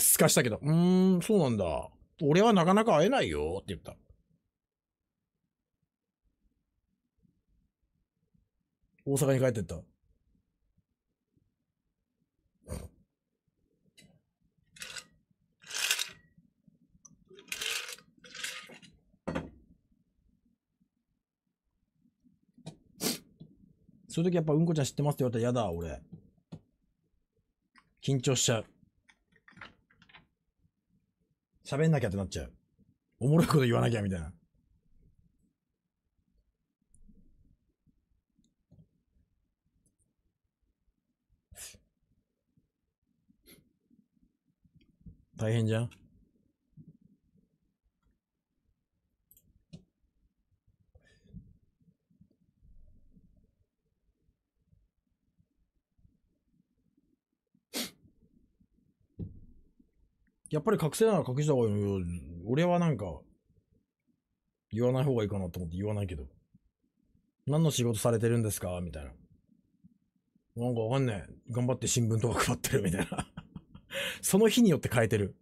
すかしたけど、うーん、そうなんだ。俺はなかなか会えないよって言った。大阪に帰ってった。そういう時やっぱうんこちゃん知ってますって言われたら嫌だ、俺。緊張しちゃう。喋んなきゃってなっちゃう。おもろいこと言わなきゃみたいな。大変じゃんやっぱり隠せなら隠した方がいいよ。俺はなんか、言わない方がいいかなと思って言わないけど。何の仕事されてるんですかみたいな。なんかわかんねえ。頑張って新聞とか配ってるみたいなその日によって変えてる。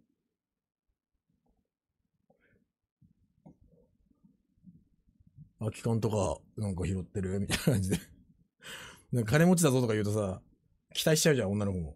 空き缶とか、なんか拾ってるみたいな感じで。金持ちだぞとか言うとさ、期待しちゃうじゃん、女の子も。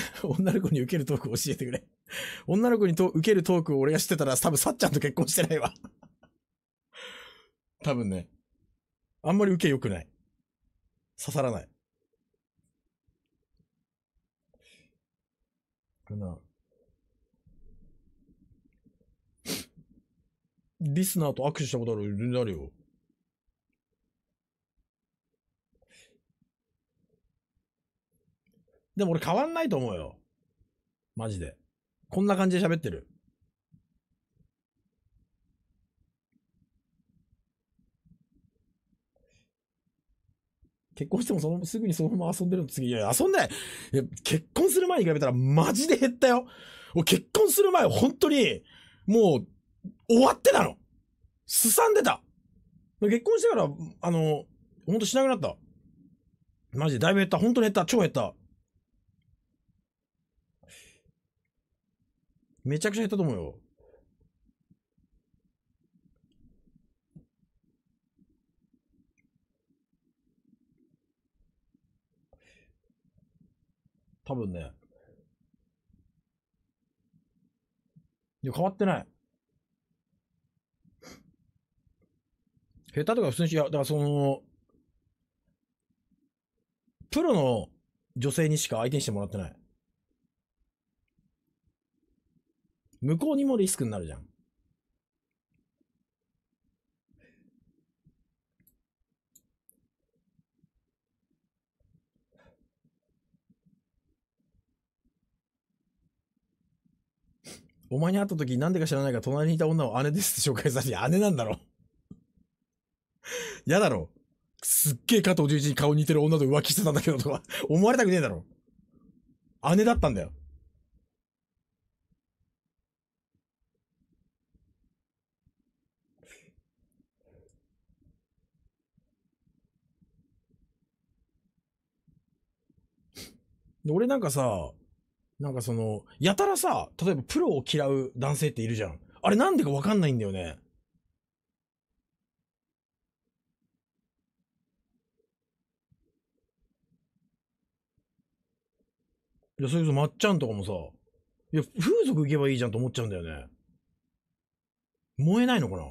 女の子に受けるトーク教えてくれ。女の子にと受けるトークを俺が知ってたら、多分さっちゃんと結婚してないわ。多分ね。あんまり受け良くない。刺さらない。かな。リスナーと握手したことある、全あるよ。でも俺変わんないと思うよ。マジで。こんな感じで喋ってる。結婚してもその、すぐにそのまま遊んでるの次、いや、遊んでない結婚する前に比べたらマジで減ったよ。う結婚する前、本当に、もう、終わってたの。すさんでた。結婚してから、あの、ほんとしなくなった。マジでだいぶ減った。ほんとに減った。超減った。めちゃくちゃ減ったと思うよ。多分ね。いや、変わってない。下手とか普通に、いや、だからその、プロの女性にしか相手にしてもらってない。向こうにもリスクになるじゃん。お前に会った時なんでか知らないが隣にいた女を姉ですって紹介させて姉なんだろ 嫌だろすっげえ加藤十一に顔似てる女と浮気してたんだけどとか思われたくねえだろ姉だったんだよ。俺なんかさ、なんかその、やたらさ、例えばプロを嫌う男性っているじゃん。あれなんでかわかんないんだよね。いや、それこそまっちゃんとかもさ、いや、風俗行けばいいじゃんと思っちゃうんだよね。燃えないのかな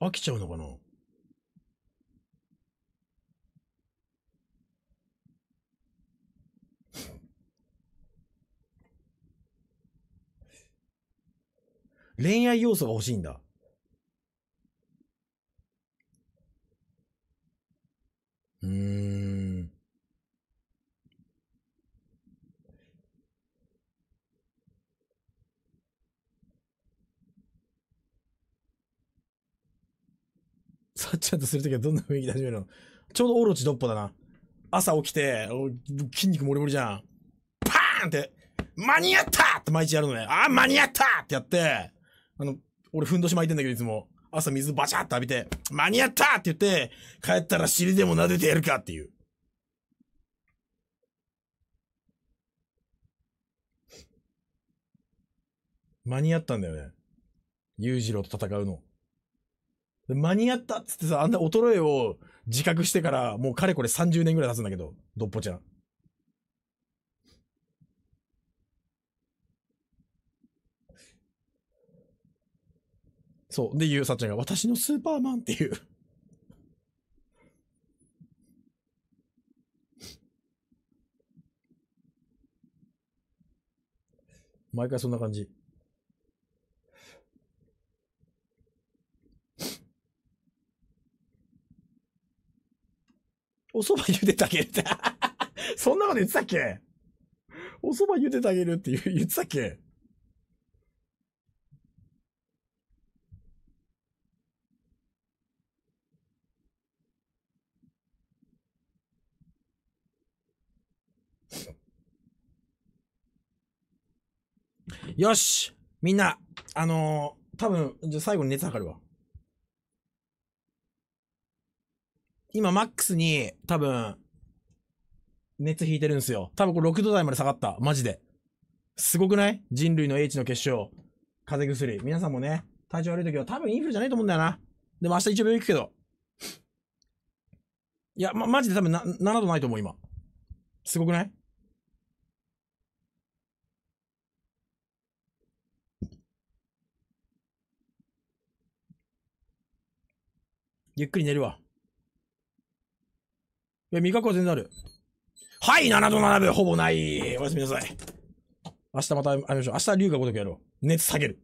飽きちゃうのかな恋愛要素が欲しいんだ。うーん。さっちゃんとするときはどんな雰囲気で始めるのちょうどオロチドッポだな。朝起きて、筋肉もりもりじゃん。パーンって、間に合ったって毎日やるのね。あ、間に合ったってやって、あの、俺ふんどし巻いてんだけどいつも。朝水バシャッと浴びて、間に合ったって言って、帰ったら尻でも撫でてやるかっていう。間に合ったんだよね。裕次郎と戦うの。間に合ったっつってさ、あんな衰えを自覚してから、もうかれこれ30年ぐらい経つんだけど、ドッポちゃん。そう。で、ゆうさちゃんが、私のスーパーマンっていう毎回そんな感じ。お蕎麦茹でてあげるって そんなこと言ってたっけお蕎麦茹でてあげるって言ってたっけよしみんな、あのー、多分、じゃ最後に熱測るわ。今マックスに多分、熱引いてるんですよ。多分これ6度台まで下がった。マジで。すごくない人類の英知の結晶。風邪薬。皆さんもね、体調悪い時は多分インフルじゃないと思うんだよな。でも明日一応病院行くけど。いや、ま、マジで多分な、7度ないと思う、今。すごくないゆっくり寝るわ。いや、味覚は全然ある。はい !7 度7分ほぼないおやすみなさい。明日また会いましょう。明日、龍がごとくやろう。熱下げる。